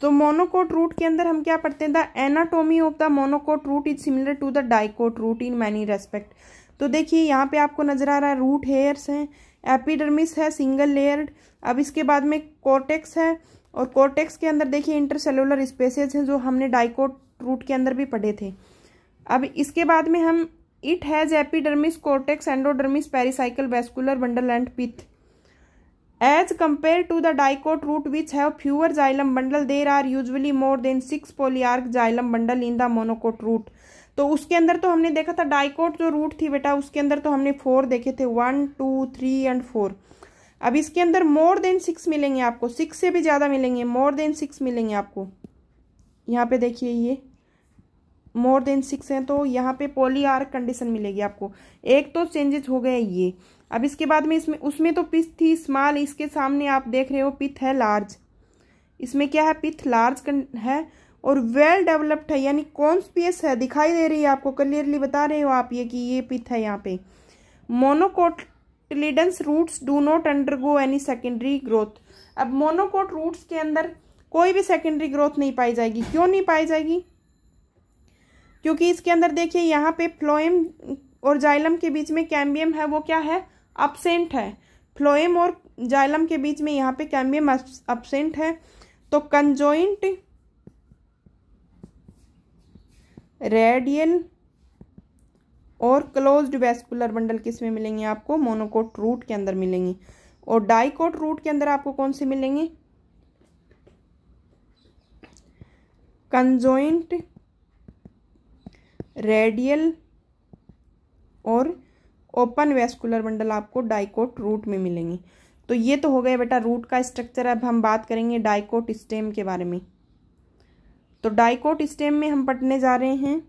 तो मोनोकोट रूट के अंदर हम क्या पढ़ते हैं the anatomy of the monocot root is similar to the dicot root in many respect तो देखिए यहाँ पे आपको नजर आ रहा है रूट हेयर्स हैं एपिडर्मिस है सिंगल लेयर्ड अब इसके बाद में कोटेक्स है और कोटेक्स के अंदर देखिए इंटरसेलुलर स्पेसेस हैं जो हमने डाइकोट रूट के अंदर भी पढ़े थे अब इसके बाद में हम it has epidermis cortex endodermis pericycle vascular bundle and pith as compare to the dicot root which have fewer xylem bundle there are usually more than six polyarch xylem bundle in the monocot root तो उसके अंदर तो हमने देखा था dicot जो root थी बेटा उसके अंदर तो हमने फोर देखे थे one two three and four अब इसके अंदर मोर देन सिक्स मिलेंगे आपको सिक्स से भी ज़्यादा मिलेंगे मोर देन सिक्स मिलेंगे आपको यहाँ पे देखिए ये मोर देन सिक्स हैं तो यहाँ पे पोली आर कंडीशन मिलेगी आपको एक तो चेंजेस हो गए ये अब इसके बाद में इसमें उसमें तो पिथ थी स्मॉल इसके सामने आप देख रहे हो पिथ है लार्ज इसमें क्या है पिथ लार्ज है और वेल डेवलप्ड है यानी कौन स्पेस है दिखाई दे रही है आपको क्लियरली बता रहे हो आप ये कि ये पिथ है यहाँ पे monocotyledons roots do not undergo any secondary growth अब मोनोकोट रूट्स के अंदर कोई भी सेकेंडरी ग्रोथ नहीं पाई जाएगी क्यों नहीं पाई जाएगी क्योंकि इसके अंदर देखिए यहाँ पे फ्लोएम और जाइलम के बीच में कैम्बियम है वो क्या है अपसेंट है फ्लोएम और जाइलम के बीच में यहाँ पे कैम्बियम अपसेंट है तो कंजोइंट रेडियल और क्लोज्ड वेस्कुलर बंडल किस में मिलेंगे आपको मोनोकोट रूट के अंदर मिलेंगी और डाइकोट रूट के अंदर आपको कौन सी मिलेंगी कंजोइंट रेडियल और ओपन वेस्कुलर बंडल आपको डाइकोट रूट में मिलेंगे तो ये तो हो गया बेटा रूट का स्ट्रक्चर अब हम बात करेंगे डाइकोट स्टेम के बारे में तो डाइकोट स्टेम में हम पढ़ने जा रहे हैं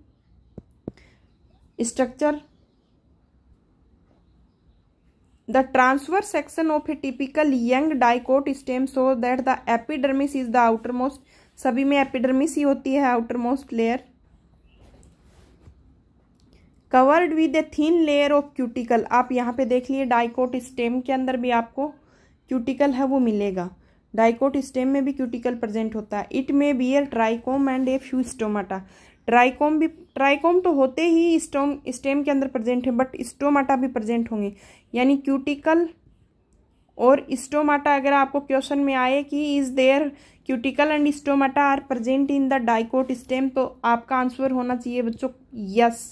structure the transverse section of a typical young dicot stem so that the epidermis is the outermost सभी में एपिडर्मिस ही होती है outermost layer covered with a thin layer of cuticle आप यहाँ पे देख लिए डाइकोट स्टेम के अंदर भी आपको क्यूटिकल है वो मिलेगा डाइकोट स्टेम में भी क्यूटिकल प्रेजेंट होता है it may bear trichome and a few stomata trichome भी ट्राइकोम तो होते ही स्टोम स्टेम के अंदर प्रेजेंट है बट स्टोमाटा भी प्रेजेंट होंगे यानी क्यूटिकल और स्टोमाटा अगर आपको क्वेश्चन में आए कि is there cuticle and stomata are present in the dicot stem तो आपका आंसर होना चाहिए बच्चों यस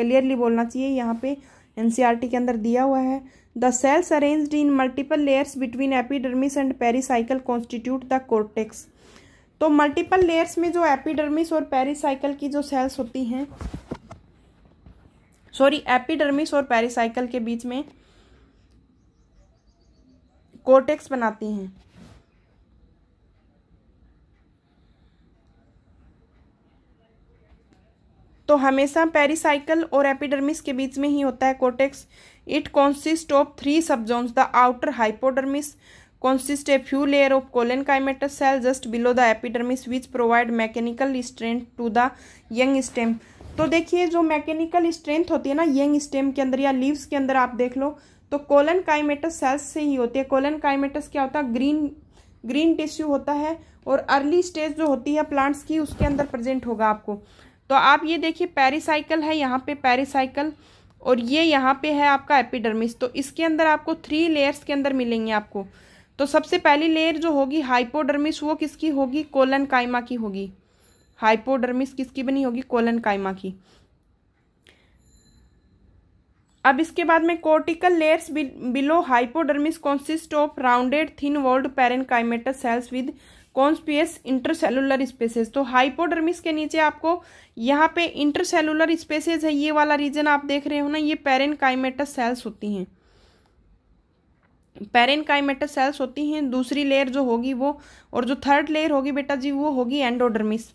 क्लियरली बोलना चाहिए यहाँ पे एनसीईआरटी e के अंदर दिया हुआ है the cells arranged in multiple layers between epidermis and pericycle constitute the cortex तो मल्टीपल लेयर्स में जो एपिडर्मिस और पेरीसाइकिल की जो सेल्स होती हैं सॉरी एपिडर्मिस और पेरीसाइकिल के बीच में कोर्टेक्स बनाती हैं तो हमेशा पेरिसाइकल और एपिडर्मिस के बीच में ही होता है cortex it consist of three subzones the outer hypodermis consist a few layer of collenchymatous cell just below the epidermis which provide mechanical strength to the young stem तो देखिए जो मैकेनिकल स्ट्रेंथ होती है ना young stem के अंदर या leaves के अंदर आप देख लो तो कोलन काइमेटस सेल्स से ही होती है कोलन काइमेटस क्या होता है ग्रीन ग्रीन टिश्यू होता है और अर्ली स्टेज जो होती है प्लांट्स की उसके अंदर प्रेजेंट होगा आपको तो आप ये देखिए पेरिसाइकल है यहाँ पे पेरिसाइकल और ये यहाँ पे है आपका एपिडर्मिस तो इसके अंदर आपको थ्री लेयर्स के अंदर मिलेंगे आपको तो सबसे पहली लेयर जो होगी हाइपोडर्मिस वो किसकी होगी कोलन कायमा की होगी हाइपोडर्मिस किसकी बनी होगी कोलन कायमा की अब इसके बाद में cortical layers below hypodermis consist of rounded thin walled parenchymatous cells with कौन स्पेस इंटरसेलुलर स्पेसेस तो हाइपोडर्मिस के नीचे आपको यहाँ पे इंटरसेलुलर स्पेसेस है ये वाला रीजन आप देख रहे हो ना ये पेरेनकाइमेटस सेल्स होती हैं पेरेनकाइमेटस सेल्स होती हैं दूसरी लेयर जो होगी वो और जो थर्ड लेयर होगी बेटा जी वो होगी एंडोडर्मिस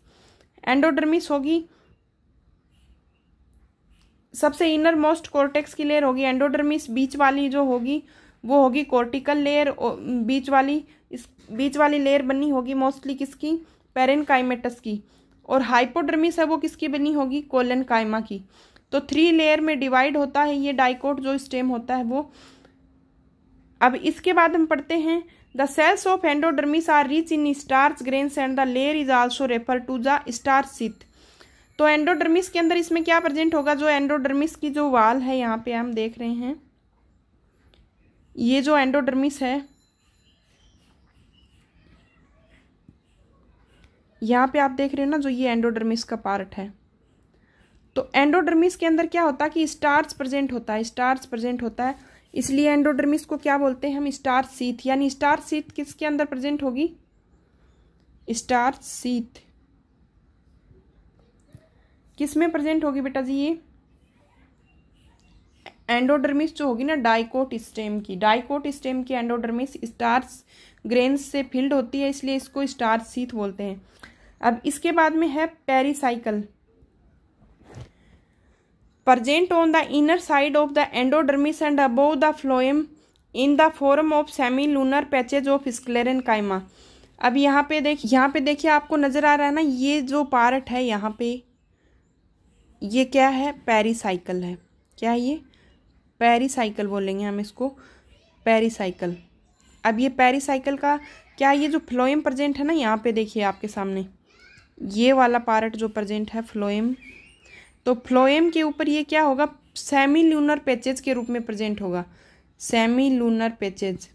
एंडोडर्मिस होगी सबसे इनर मोस्ट कोर्टेक्स की लेयर होगी एंडोडर्मिस बीच वाली जो होगी वो होगी कॉर्टिकल लेयर बीच वाली बीच वाली लेयर बनी होगी मोस्टली किसकी पेरेन काइमेटस की और हाइपोड्रमिस है वो किसकी बनी होगी कोलन कायमा की तो थ्री लेयर में डिवाइड होता है ये डाइकोट जो स्टेम होता है वो अब इसके बाद हम पढ़ते हैं the cells of endodermis are rich in starch grains and the layer is also refer to the starch sheath तो एंडोडर्मिस के अंदर इसमें क्या प्रेजेंट होगा जो एंडोडर्मिस की जो वाल है यहाँ पे हम देख रहे हैं ये जो एंडोडर्मिस है यहाँ पे आप देख रहे हो ना जो ये एंडोडर्मिस का पार्ट है तो एंडोडर्मिस के अंदर क्या होता है कि स्टार्च प्रेजेंट होता है स्टार्च प्रेजेंट होता है इसलिए एंडोडर्मिस को क्या बोलते हैं हम स्टार्च सीथ यानी स्टार्च सीथ किसके अंदर प्रेजेंट होगी स्टार्च सीथ किस में प्रेजेंट होगी बेटा जी ये एंडोडर्मिस जो होगी ना डाइकोट स्टेम की डाइकोट स्टेम की एंडोडर्मिस स्टार्स ग्रेन्स से फिल्ड होती है इसलिए इसको स्टार्च सीथ बोलते हैं अब इसके बाद में है pericycle present on the inner side of the endodermis and above the phloem in the form of semi lunar patches of sclerenchyma अब यहाँ पे देख यहाँ पे देखिए आपको नज़र आ रहा है ना ये जो पार्ट है यहाँ पे ये क्या है पेरिसाइकल है क्या है ये पेरिसाइकल बोलेंगे हम इसको पेरिसाइकल अब ये पेरिसाइकल का क्या ये जो फ्लोएम प्रजेंट है ना यहाँ पे देखिए आपके सामने ये वाला पार्ट जो प्रेजेंट है फ्लोएम तो फ्लोएम के ऊपर ये क्या होगा सेमी लूनर पैचेज के रूप में प्रेजेंट होगा सेमी लूनर पैचेज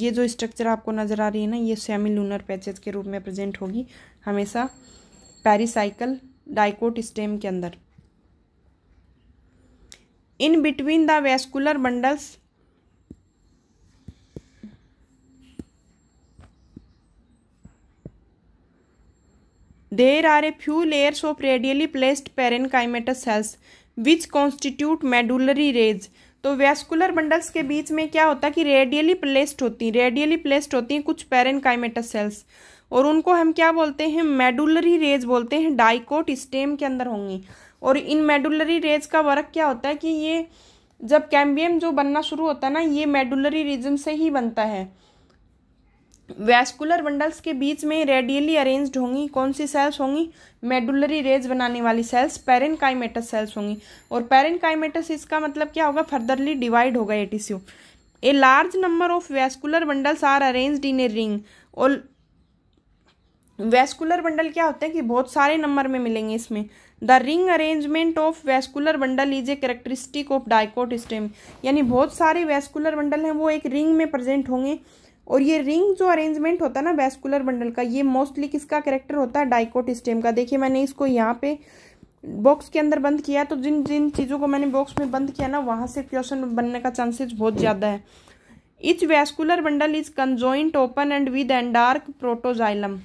ये जो स्ट्रक्चर आपको नज़र आ रही है ना ये सेमी लूनर पैचेज के रूप में प्रेजेंट होगी हमेशा पेरिसाइकल डाइकोट स्टेम के अंदर in between the vascular bundles there are a few layers of radially placed parenchymatous cells which constitute medullary rays तो वेस्कुलर बंडल्स के बीच में क्या होता है कि रेडियली प्लेस्ड होती हैं रेडियली प्लेस्ड होती हैं कुछ पेरेनकाइमेटस सेल्स और उनको हम क्या बोलते हैं मेडुलरी रेज बोलते हैं डाइकोट स्टेम के अंदर होंगी और इन मेडुलरी रेज का वर्क क्या होता है कि ये जब कैम्बियम जो बनना शुरू होता है ना ये मेडुलरी रीजन से ही बनता है वैस्कुलर बंडल्स के बीच में रेडियली अरेंज्ड होंगी कौन सी सेल्स होंगी मेडुलरी रेज बनाने वाली सेल्स पेरेनकाइमेटस सेल्स होंगी और पेरेनकाइमेटस इसका मतलब क्या होगा फर्दरली डिवाइड होगा ये tissue a large number of vascular bundles are arranged in a ring और वैस्कुलर बंडल क्या होते हैं कि बहुत सारे नंबर में मिलेंगे इसमें the ring arrangement of vascular bundle is a characteristic of dicot stem यानी बहुत सारे वैस्कुलर बंडल हैं वो एक रिंग में प्रेजेंट होंगे और ये रिंग जो अरेंजमेंट होता है ना वेस्कुलर बंडल का ये मोस्टली किसका करेक्टर होता है डाइकोट स्टेम का देखिए मैंने इसको यहाँ पे बॉक्स के अंदर बंद किया तो जिन जिन चीज़ों को मैंने बॉक्स में बंद किया ना वहाँ से क्वेश्चन बनने का चांसेस बहुत ज़्यादा है each vascular bundle is conjoint open and with endarch protoxylem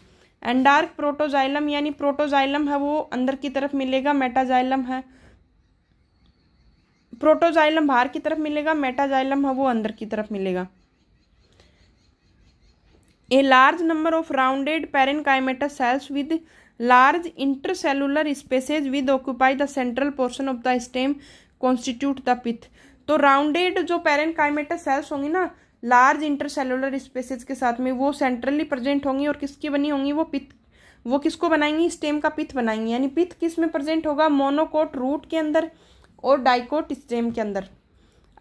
endarch protoxylem यानी प्रोटोजाइलम है वो अंदर की तरफ मिलेगा मेटाजाइलम है प्रोटोजाइलम बाहर की तरफ मिलेगा मेटाजाइलम है वो अंदर की तरफ मिलेगा A large number of rounded cells with large intercellular spaces with occupy the central portion of the stem constitute the pith तो राउंडेड जो पेरेंकाइमेटस सेल्स होंगी ना लार्ज इंटरसेलुलर स्पेसेज के साथ में वो सेंट्रली प्रेजेंट होंगी और किसकी बनी होंगी वो पिथ वो किसको बनाएंगी स्टेम का पिथ बनाएंगी यानी पिथ किस में प्रेजेंट होगा मोनोकोट रूट के अंदर और डाइकोट स्टेम के अंदर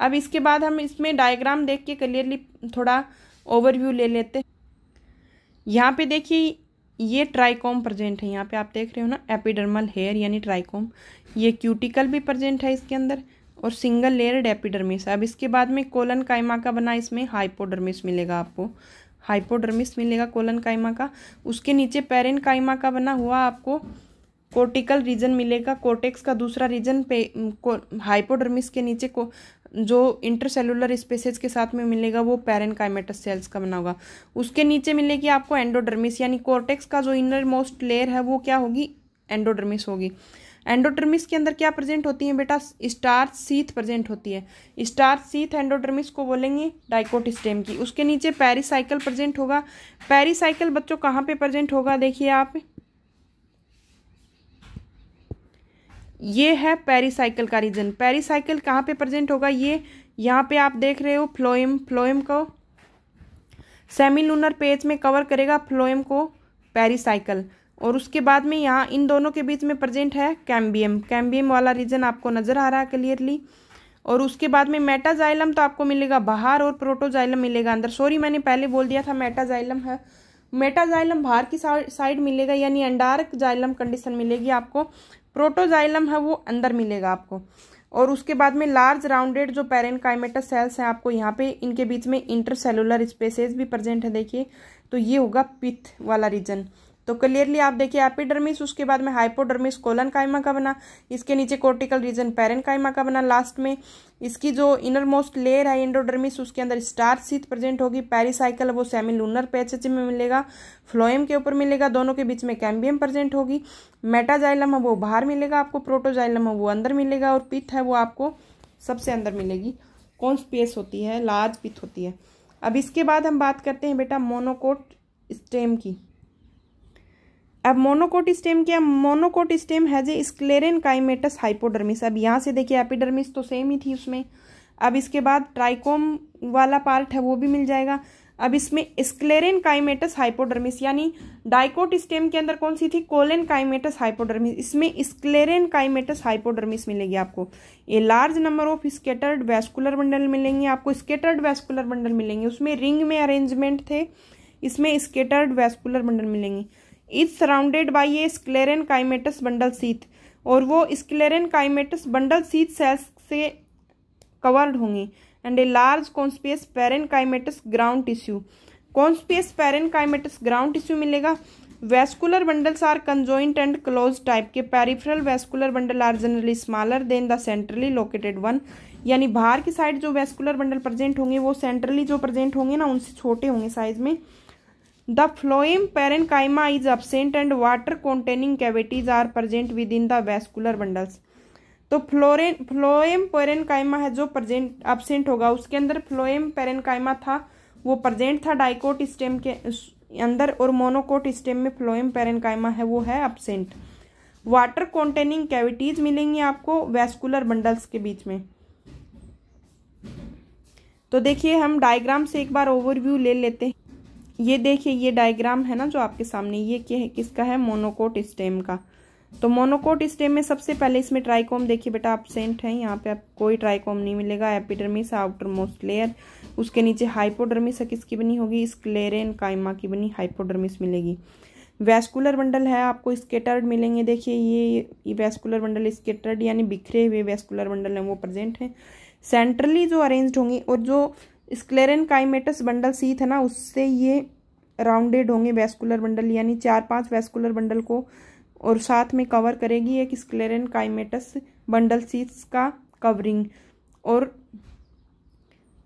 अब इसके बाद हम इसमें डायग्राम देख के क्लियरली थोड़ा ओवरव्यू ले लेते हैं यहाँ पे देखिए ये ट्राइकोम प्रेजेंट है यहाँ पे आप देख रहे हो ना एपिडर्मल हेयर यानी ट्राइकोम ये क्यूटिकल भी प्रेजेंट है इसके अंदर और सिंगल लेयर्ड एपिडर्मिस अब इसके बाद में कोलन कायमा का बना इसमें हाइपोडर्मिस मिलेगा आपको हाइपोडर्मिस मिलेगा कोलन कायमा का उसके नीचे पेरेन कायमा का बना हुआ आपको कोर्टिकल रीजन मिलेगा कोटेक्स का दूसरा रीजन पे हाइपोडर्मिस के नीचे को जो इंटरसेलुलर स्पेसेस के साथ में मिलेगा वो पैरेनकाइमेटस सेल्स का बना होगा उसके नीचे मिलेगी आपको एंडोडर्मिस यानी कॉर्टेक्स का जो इनर मोस्ट लेयर है वो क्या होगी एंडोडर्मिस होगी एंडोडर्मिस के अंदर क्या प्रेजेंट होती है बेटा स्टार सीथ प्रेजेंट होती है स्टार सीथ एंडोडर्मिस को बोलेंगे डाइकोट स्टेम की उसके नीचे पेरिसाइकिल प्रेजेंट होगा पेरीसाइकिल बच्चों कहाँ पे प्रेजेंट होगा देखिए आप ये है पेरीसाइकिल का रीजन पेरीसाइकिल कहाँ पे प्रेजेंट होगा ये यहाँ पे आप देख रहे हो फ्लोएम फ्लोएम को सेमी लूनर पेज में कवर करेगा फ्लोएम को पेरीसाइकिल और उसके बाद में यहाँ इन दोनों के बीच में प्रेजेंट है कैम्बियम कैम्बियम वाला रीजन आपको नज़र आ रहा है क्लियरली और उसके बाद में मेटाजाइलम तो आपको मिलेगा बाहर और प्रोटोजाइलम मिलेगा अंदर सॉरी मैंने पहले बोल दिया था मेटाजाइलम है मेटाजाइलम बाहर की साइड मिलेगा यानी अंडार्क जाइलम कंडीशन मिलेगी आपको प्रोटोजाइलम है वो अंदर मिलेगा आपको और उसके बाद में लार्ज राउंडेड जो काइमेटस सेल्स हैं आपको यहाँ पे इनके बीच में इंटरसेलुलर स्पेसेस भी प्रेजेंट है देखिए तो ये होगा पिथ वाला रीजन तो क्लियरली आप देखिए एपिडर्मिस उसके बाद में हाइपोडर्मिस कोलन कायमा का बना इसके नीचे कोर्टिकल रीजन पैरन कायमा का बना लास्ट में इसकी जो इनर मोस्ट लेयर है इंडोडर्मिस उसके अंदर स्टार सीथ प्रेजेंट होगी पेरिसाइकिल वो सेमी लूनर पैचेज में मिलेगा फ्लोएम के ऊपर मिलेगा दोनों के बीच में कैम्बियम प्रेजेंट होगी मेटाजाइलम है वो बाहर मिलेगा आपको प्रोटोजाइलम है वो अंदर मिलेगा और पिथ है वो आपको सबसे अंदर मिलेगी कौन स्पेस होती है लार्ज पिथ होती है अब इसके बाद हम बात करते हैं बेटा मोनोकोट स्टेम की अब मोनोकोट स्टेम क्या monocot stem has a sclerenchymatous hypodermis अब यहाँ से देखिए एपिडर्मिस तो सेम ही थी उसमें अब इसके बाद ट्राइकोम वाला पार्ट है वो भी मिल जाएगा अब इसमें स्क्लेरन काइमेटस हाइपोडर्मिस यानी डाइकोट स्टेम के अंदर कौन सी थी कोलेन काइमेटस हाइपोडर्मिस इसमें स्क्लेरन काइमेटस हाइपोडर्मिस मिलेगी आपको ये large number of scattered vascular bundle मिलेंगे आपको स्केटर्ड वेस्कुलर बंडल मिलेंगे उसमें रिंग में अरेंजमेंट थे इसमें स्केटर्ड वेस्कुलर बंडल मिलेंगे is surrounded by a sclerenchymatous bundle sheath और वो sclerenchymatous bundle sheath cells से कवर्ड होंगे and a large conspicuous parenchymatous ground tissue conspicuous parenchymatous ground tissue मिलेगा vascular bundles are conjoint and close type के peripheral vascular bundle are generally smaller than the centrally located one यानी बाहर की side जो vascular bundle present होंगे वो centrally जो present होंगे ना उनसे छोटे होंगे साइज में the phloem phloem is is and water containing cavities are present within the vascular bundles तो फ्लोरेन फ्लोएम पेरेनकाइमा है जो प्रजेंट एबसेंट होगा उसके अंदर फ्लोएम पेरेनकाइमा था वो प्रजेंट था डाइकोट स्टेम के अंदर और मोनोकोट स्टेम में फ्लोएम पेरेनकाइमा है वो है एबसेंट वाटर कॉन्टेनिंग कैविटीज मिलेंगी आपको वेस्कुलर बंडल्स के बीच में तो देखिए हम डायग्राम से एक बार ओवरव्यू ले लेते हैं ये देखिए ये डायग्राम है ना जो आपके सामने ये क्या है किसका है मोनोकोट स्टेम का तो मोनोकोट स्टेम में सबसे पहले इसमें ट्राइकोम देखिए बेटा एबसेंट है यहाँ पे आप कोई ट्राइकोम नहीं मिलेगा एपिडर्मिस आउटर मोस्ट लेयर उसके नीचे हाइपोडर्मिस किसकी बनी होगी स्क्लेरेन काइमा की बनी हाइपोडर्मिस मिलेगी वेस्कुलर बंडल है आपको स्केटर्ड मिलेंगे देखिए ये वेस्कुलर बंडल स्केटर्ड यानी बिखरे हुए वेस्कुलर बंडल हैं वो प्रेजेंट हैं सेंट्रली जो अरेंज्ड होंगे और जो स्क्लेरन काइमेटस बंडल सी है ना उससे ये राउंडेड होंगे वेस्कुलर बंडल यानी चार पांच वेस्कुलर बंडल को और साथ में कवर करेगी एक स्क्लेरन काइमेटस बंडल सीट्स का कवरिंग और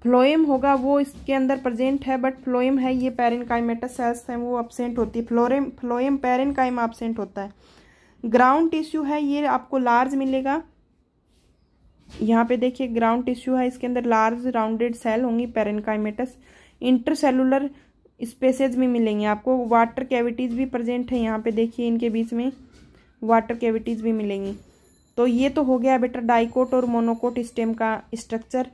फ्लोएम होगा वो इसके अंदर प्रेजेंट है बट फ्लोएम है ये पेरेन काइमेटस सेल्स हैं वो अपसेंट होती है फ्लोरेम फ्लोएम पेरेन काइम होता है ग्राउंड टिश्यू है ये आपको लार्ज मिलेगा यहाँ पे देखिए ग्राउंड टिश्यू है इसके अंदर लार्ज राउंडेड सेल होंगी पेरेनकाइमेटस इंटरसेलुलर स्पेसेज भी मिलेंगे आपको वाटर कैविटीज़ भी प्रेजेंट है यहाँ पे देखिए इनके बीच में वाटर कैविटीज़ भी मिलेंगी तो ये तो हो गया बेटा डाइकोट और मोनोकोट स्टेम का स्ट्रक्चर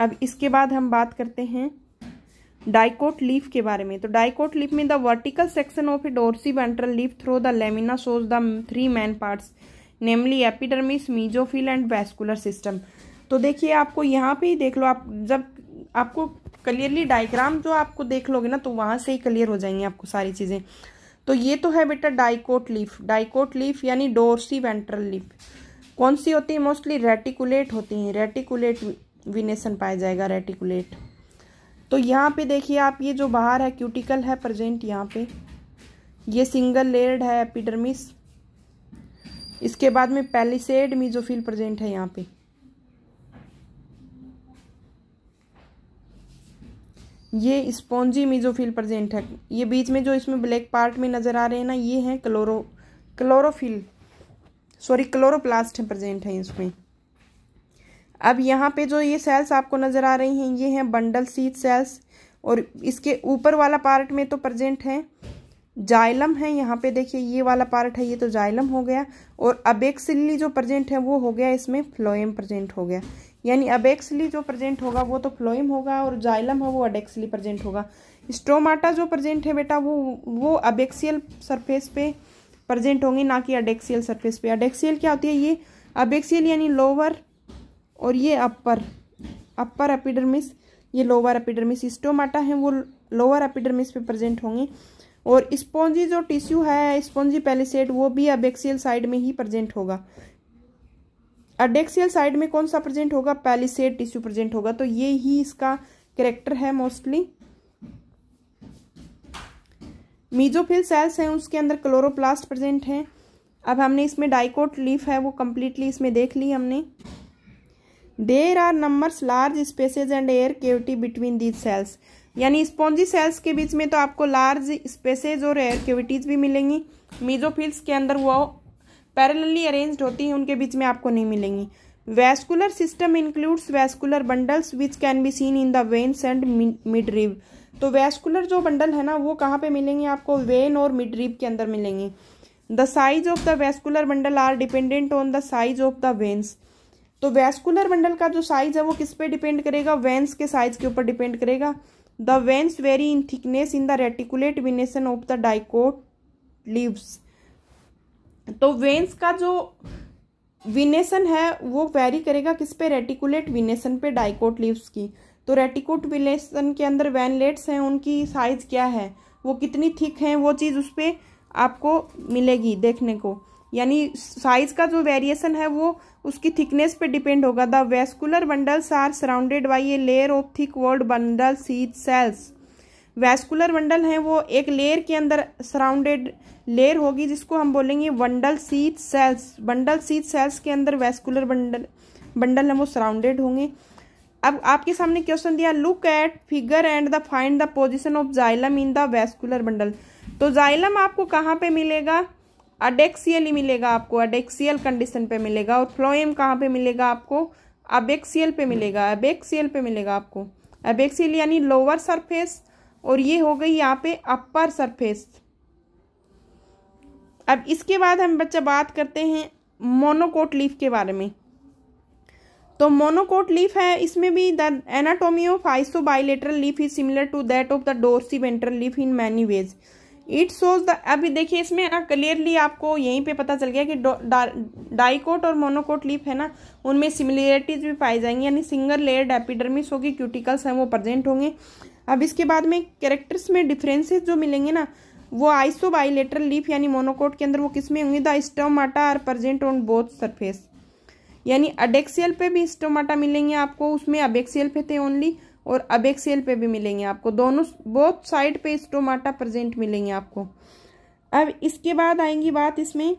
अब इसके बाद हम बात करते हैं डाइकोट लीफ के बारे में तो डाइकोट लीफ में the vertical section of a dorsiventral leaf through the lamina shows the three main parts namely epidermis mesophyll and vascular system तो देखिए आपको यहाँ पे ही देख लो आप जब आपको क्लियरली डायग्राम जो आपको देख लोगे ना तो वहाँ से ही क्लियर हो जाएंगी आपको सारी चीज़ें तो ये तो है बेटा डाइकोट लीफ डाइकोट लीफ यानी डोरसी वेंट्रल लीफ कौन सी होती है मोस्टली रेटिकुलेट होती हैं रेटिकुलेट विनेसन पाया जाएगा रेटिकुलेट तो यहाँ पे देखिए आप ये जो बाहर है क्यूटिकल है प्रजेंट यहाँ पे ये सिंगल लेयर्ड है एपिडर्मिस इसके बाद में पैलिसेड मीजोफिल प्रेजेंट है यहाँ पे ये स्पॉन्जी मीजोफिल प्रेजेंट है ये बीच में जो इसमें ब्लैक पार्ट में नजर आ रहे हैं ना ये हैं क्लोरो क्लोरोफिल सॉरी क्लोरोप्लास्ट है प्रेजेंट है इसमें अब यहाँ पे जो ये सेल्स आपको नजर आ रही हैं ये हैं बंडल सीट सेल्स और इसके ऊपर वाला पार्ट में तो प्रेजेंट है जाइलम है यहाँ पे देखिए ये वाला पार्ट है ये तो जाइलम हो गया और अबेक्सिली जो प्रेजेंट है वो हो गया इसमें फ्लोएम प्रेजेंट हो गया यानी अबेक्सिली जो प्रेजेंट होगा वो तो फ्लोएम होगा और जाइलम है वो अडेक्सिली प्रेजेंट होगा स्ट्रोमाटा जो प्रेजेंट है बेटा वो वो अबेक्सियल सरफेस पे प्रेजेंट होंगे ना कि अडेक्सियल सरफेस पे अडेक्सियल क्या होती है ये अबेक्सियल यानी लोअर और ये अपर अपर एपिडर्मिस ये लोअर एपिडर्मिस स्टोमाटा है वो लोअर एपिडर्मिस पे प्रेजेंट होंगे और स्पॉन्जी जो टिश्यू है स्पॉन्जी पेलिसेट वो भी अबेक्सियल साइड में ही प्रेजेंट होगा अडेक्सियल साइड में कौन सा प्रेजेंट होगा पेलिसेट टिश्यू प्रेजेंट होगा तो ये ही इसका करेक्टर है मोस्टली मीजोफिल सेल्स हैं उसके अंदर क्लोरोप्लास्ट प्रेजेंट हैं अब हमने इसमें डाइकोट लीफ है वो कम्प्लीटली इसमें देख ली हमने there are numbers large spaces and air cavity between these cells यानी स्पॉन्जी सेल्स के बीच में तो आपको लार्ज स्पेसेज और एयर क्यूविटीज भी मिलेंगी मीजोफिल्स के अंदर वो पैरेलली अरेंज होती हैं उनके बीच में आपको नहीं मिलेंगी vascular system includes vascular bundles which can be seen in the veins and mid rib तो वैस्कुलर जो बंडल है ना वो कहाँ पे मिलेंगे आपको वेन और मिड रिव के अंदर मिलेंगे the size of the vascular bundle are dependent on the size of the veins तो वैस्कुलर बंडल का जो साइज है वो किस पे डिपेंड करेगा वेन्स के साइज के ऊपर डिपेंड करेगा the veins vary in thickness in the reticulate venation of the dicot leaves तो वेन्स का जो विनेशन है वो वेरी करेगा किस पे रेटिकुलेट विनेशन पे डाइकोट लिव्स की तो रेटिकोट विनेशन के अंदर वैनलेट्स हैं उनकी साइज क्या है वो कितनी थिक हैं वो चीज़ उस पर आपको मिलेगी देखने को यानी साइज का जो वेरिएशन है वो उसकी थिकनेस पे डिपेंड होगा the vascular bundles are surrounded by a layer of thick walled bundle sheath cells vascular bundle हैं वो एक लेयर के अंदर सराउंडेड लेयर होगी जिसको हम बोलेंगे bundle sheath cells bundle sheath cells के अंदर वेस्कुलर बंडल बंडल हैं वो सराउंडेड होंगे अब आपके सामने क्वेश्चन दिया look at figure and the find the position of xylem in the vascular bundle तो जाइलम आपको कहाँ पे मिलेगा अडेक्सियल ही मिलेगा आपको अडेक्सियल कंडीशन पे मिलेगा और फ्लोएम कहाँ पे मिलेगा आपको अबेक्सियल पे मिलेगा अबेक्सियल पे मिलेगा आपको अबेक्सियल यानी लोअर सरफेस और ये हो गई यहाँ पे अपर सरफेस अब इसके बाद हम बच्चा बात करते हैं मोनोकोट लीफ के बारे में तो मोनोकोट लीफ है इसमें भी the anatomy of isobilateral leaf is similar to that of the dorsiventral leaf in many ways it shows the अभी देखिए इसमें है ना क्लियरली आपको यहीं पे पता चल गया कि डाइकोट और मोनोकोट लीफ है ना उनमें सिमिलरिटीज भी पाई जाएंगी यानी सिंगल लेयर्ड एपिडर्मिस होगी क्यूटिकल्स हैं वो प्रेजेंट होंगे अब इसके बाद में कैरेक्टर्स में डिफरेंसेस जो मिलेंगे ना वो आइसो बाइलेटरल लीफ यानी मोनोकोट के अंदर वो किसमें होंगे the stomata are present on both surface यानी अडेक्सियल पे भी स्टोमाटा मिलेंगे आपको उसमें अबेक्सियल पे थे ओनली और अब एक सेल पे भी मिलेंगे आपको दोनों बहुत साइड पे स्टोमाटा प्रेजेंट मिलेंगे आपको अब इसके बाद आएंगी बात इसमें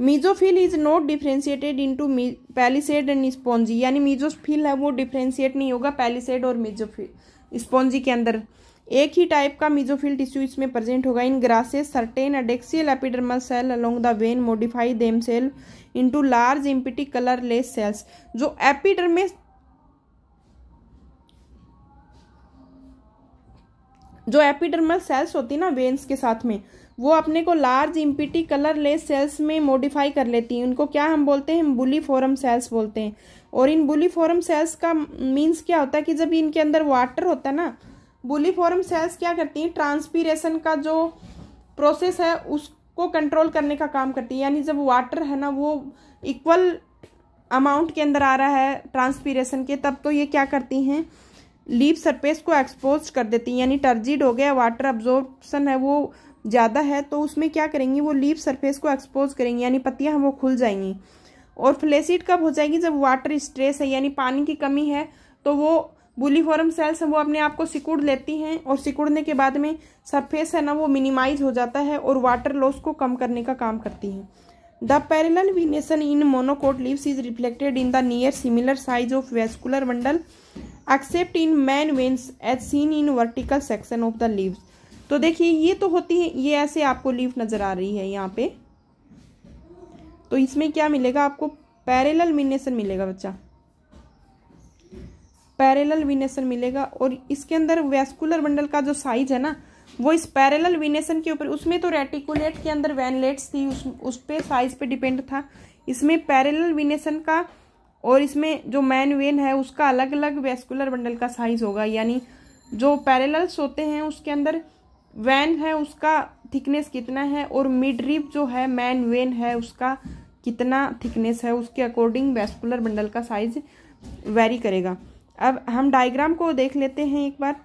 mesophyll is not differentiated into palisade and spongy यानी मीजोफिल है वो डिफ्रेंशिएट नहीं होगा पैलिसेड और मीजोफिल स्पॉन्जी के अंदर एक ही टाइप का मीजोफिल टिश्यू इसमें प्रेजेंट होगा in grasses certain adaxial epidermal cell along the vein modify themselves into large empty colourless cells जो एपिडर्मिस जो एपिडर्मल सेल्स होती है ना वेन्स के साथ में वो अपने को लार्ज इम्पिटी कलरलेस सेल्स में मॉडिफाई कर लेती हैं उनको क्या हम बोलते हैं हम बुली फॉरम सेल्स बोलते हैं और इन बुली फॉरम सेल्स का मीन्स क्या होता है कि जब इनके अंदर वाटर होता है ना बुली फॉरम सेल्स क्या करती हैं ट्रांसपीरेशन का जो प्रोसेस है उसको कंट्रोल करने का काम करती है यानी जब वाटर है ना वो इक्वल अमाउंट के अंदर आ रहा है ट्रांसपीरेशन के तब तो ये क्या करती हैं लीप सरफेस को एक्सपोज कर देती हैं यानी टर्जिड हो गया वाटर अब्जॉर्बसन है वो ज़्यादा है तो उसमें क्या करेंगी वो लीप सरफेस को एक्सपोज करेंगी यानी पत्तियाँ वो खुल जाएंगी और फ्लेसिड कब हो जाएगी जब वाटर स्ट्रेस है यानी पानी की कमी है तो वो बुलीफॉरम सेल्स हैं वो अपने आप को सिकुड़ लेती हैं और सिकुड़ने के बाद में सरफेस है ना वो मिनिमाइज हो जाता है और वाटर लॉस को कम करने का काम करती हैं the parallel venation in monocot leaves is reflected in the near similar size of vascular bundle except in main veins as seen in vertical section of the leaves तो देखिए ये तो होती है ये ऐसे आपको लीव नज़र आ रही है यहाँ पे तो इसमें क्या मिलेगा आपको पैरेलल विनेशन मिलेगा बच्चा पैरेलल विनेसन मिलेगा और इसके अंदर वेस्कुलर बंडल का जो साइज है ना वो इस पैरेलल विनेसन के ऊपर उसमें तो रेटिकुलेट के अंदर वैनलेट्स थी उस उस पर साइज पे डिपेंड था इसमें पैरेलल विनेसन का और इसमें जो मैन वेन है उसका अलग अलग वेस्कुलर बंडल का साइज होगा यानी जो पैरेलल्स होते हैं उसके अंदर वैन है उसका थिकनेस कितना है और मिड रिप जो है मैन वेन है उसका कितना थिकनेस है उसके अकॉर्डिंग वेस्कुलर बंडल का साइज वेरी करेगा अब हम डायग्राम को देख लेते हैं एक बार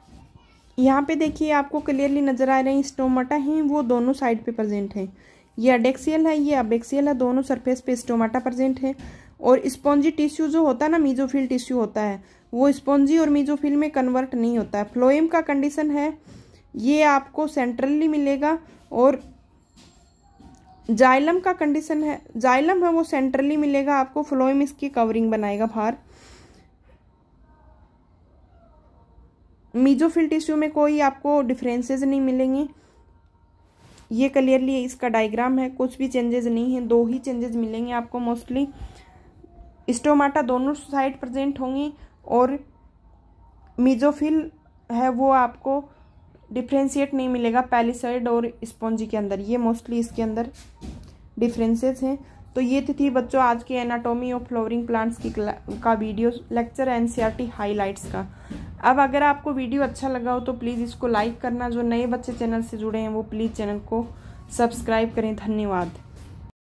यहाँ पे देखिए आपको क्लियरली नजर आ रहे हैं स्टोमाटा हैं वो दोनों साइड पे प्रेजेंट हैं ये अडेक्सियल है ये अबेक्सियल है दोनों सरफेस पे स्टोमाटा प्रेजेंट है और स्पॉन्जी टिश्यू जो होता है ना मीजोफिल टिश्यू होता है वो स्पॉन्जी और मीजोफिल में कन्वर्ट नहीं होता है फ्लोएम का कंडीशन है ये आपको सेंट्रली मिलेगा और जाइलम का कंडीशन है जाइलम है वो सेंट्रली मिलेगा आपको फ्लोएम इसकी कवरिंग बनाएगा बाहर मीजोफिल टिश्यू में कोई आपको डिफरेंसेज नहीं मिलेंगे ये क्लियरली इसका डायग्राम है कुछ भी चेंजेस नहीं है दो ही चेंजेस मिलेंगे आपको मोस्टली स्टोमाटा दोनों साइड प्रेजेंट होंगी और मीजोफिल है वो आपको डिफ्रेंशिएट नहीं मिलेगा पैलिसाइड और स्पॉन्जी के अंदर ये मोस्टली इसके अंदर डिफरेंसेस हैं तो ये थी बच्चों आज के एनाटॉमी और फ्लोरिंग प्लांट्स की का वीडियो लेक्चर एनसीईआरटी हाइलाइट्स का अब अगर आपको वीडियो अच्छा लगा हो तो प्लीज़ इसको लाइक करना जो नए बच्चे चैनल से जुड़े हैं वो प्लीज़ चैनल को सब्सक्राइब करें धन्यवाद